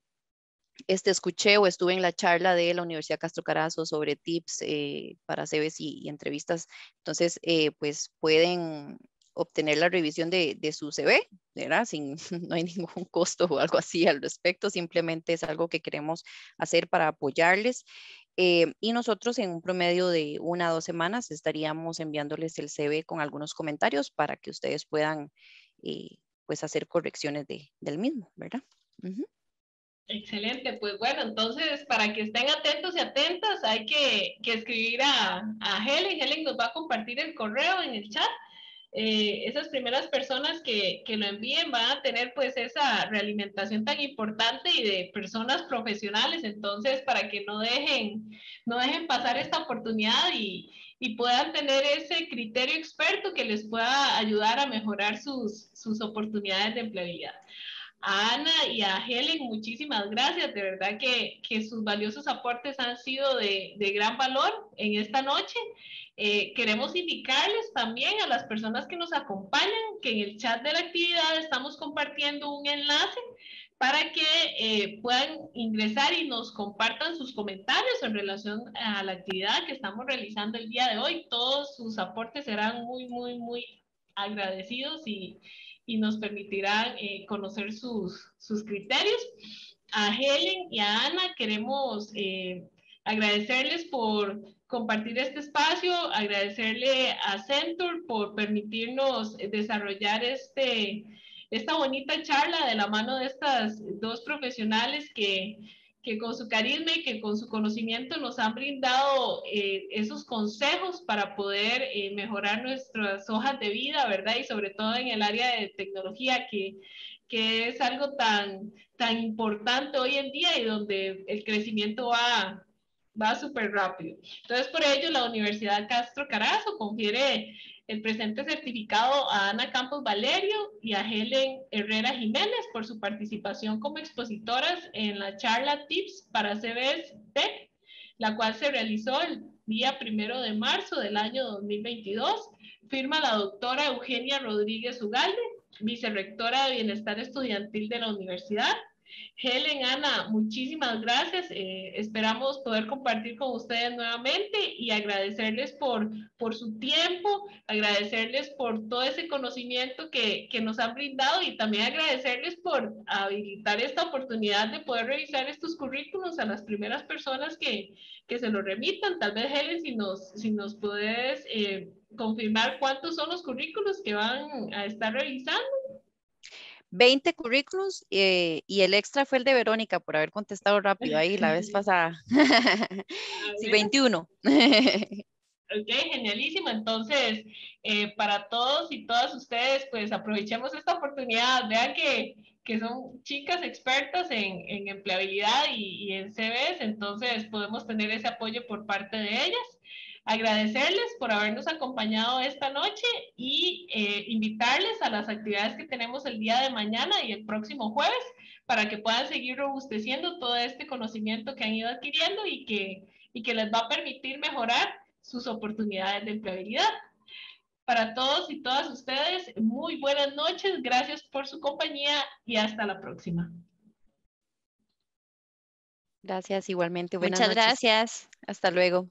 este, escuché o estuve en la charla de la Universidad Castro Carazo sobre tips eh, para CVs y, entrevistas. Entonces, eh, pues pueden obtener la revisión de, de, su CV, ¿verdad? Sin, [laughs] no hay ningún costo o algo así al respecto, simplemente es algo que queremos hacer para apoyarles. Eh, y nosotros en un promedio de una o dos semanas estaríamos enviándoles el CV con algunos comentarios para que ustedes puedan pues hacer correcciones de, del mismo, ¿verdad? Uh Excelente, pues bueno, entonces para que estén atentos y atentas hay que, que escribir a, a, Helen, Helen nos va a compartir el correo en el chat. Eh, esas primeras personas que, que, lo envíen van a tener pues esa realimentación tan importante y de personas profesionales, entonces para que no dejen, no dejen pasar esta oportunidad y, y puedan tener ese criterio experto que les pueda ayudar a mejorar sus, sus oportunidades de empleabilidad a Ana y a Helen, muchísimas gracias. De verdad que, que sus valiosos aportes han sido de, de gran valor en esta noche. Eh, queremos indicarles también a las personas que nos acompañan que en el chat de la actividad estamos compartiendo un enlace para que eh, puedan ingresar y nos compartan sus comentarios en relación a la actividad que estamos realizando el día de hoy. Todos sus aportes serán muy, muy, muy agradecidos y, y nos permitirán eh, conocer sus, sus, criterios. A Helen y a Ana queremos eh, agradecerles por compartir este espacio, agradecerle a Centur por permitirnos desarrollar este, esta bonita charla de la mano de estas dos profesionales que que con su carisma y que con su conocimiento nos han brindado eh, esos consejos para poder eh, mejorar nuestras hojas de vida, ¿verdad? Y sobre todo en el área de tecnología, que, es algo tan, tan importante hoy en día y donde el crecimiento va, va súper rápido. Entonces, por ello, la Universidad Castro Carazo confiere el presente certificado a Ana Campos Valerio y a Helen Herrera Jiménez por su participación como expositoras en la charla Tips para CBS Tech, la cual se realizó el día primero de marzo del año 2022. Firma la doctora Eugenia Rodríguez Ugalde, vicerrectora de Bienestar Estudiantil de la Universidad, Helen, Ana, muchísimas gracias. Eh, esperamos poder compartir con ustedes nuevamente y agradecerles por, su tiempo, agradecerles por todo ese conocimiento que, nos han brindado y también agradecerles por habilitar esta oportunidad de poder revisar estos currículos a las primeras personas que, se lo remitan. Tal vez, Helen, si nos, si nos puedes eh, confirmar cuántos son los currículos que van a estar revisando. 20 currículums eh, y el extra fue el de Verónica por haber contestado rápido ahí la vez [laughs] pasada. sí, 21. Ok, genialísimo. Entonces, eh, para todos y todas ustedes, pues aprovechemos esta oportunidad. Vean que, son chicas expertas en, empleabilidad y, y en CVs, entonces podemos tener ese apoyo por parte de ellas agradecerles por habernos acompañado esta noche y eh, invitarles a las actividades que tenemos el día de mañana y el próximo jueves para que puedan seguir robusteciendo todo este conocimiento que han ido adquiriendo y que, y que les va a permitir mejorar sus oportunidades de empleabilidad. Para todos y todas ustedes, muy buenas noches, gracias por su compañía y hasta la próxima. Gracias, igualmente. Buenas Muchas gracias. Hasta luego.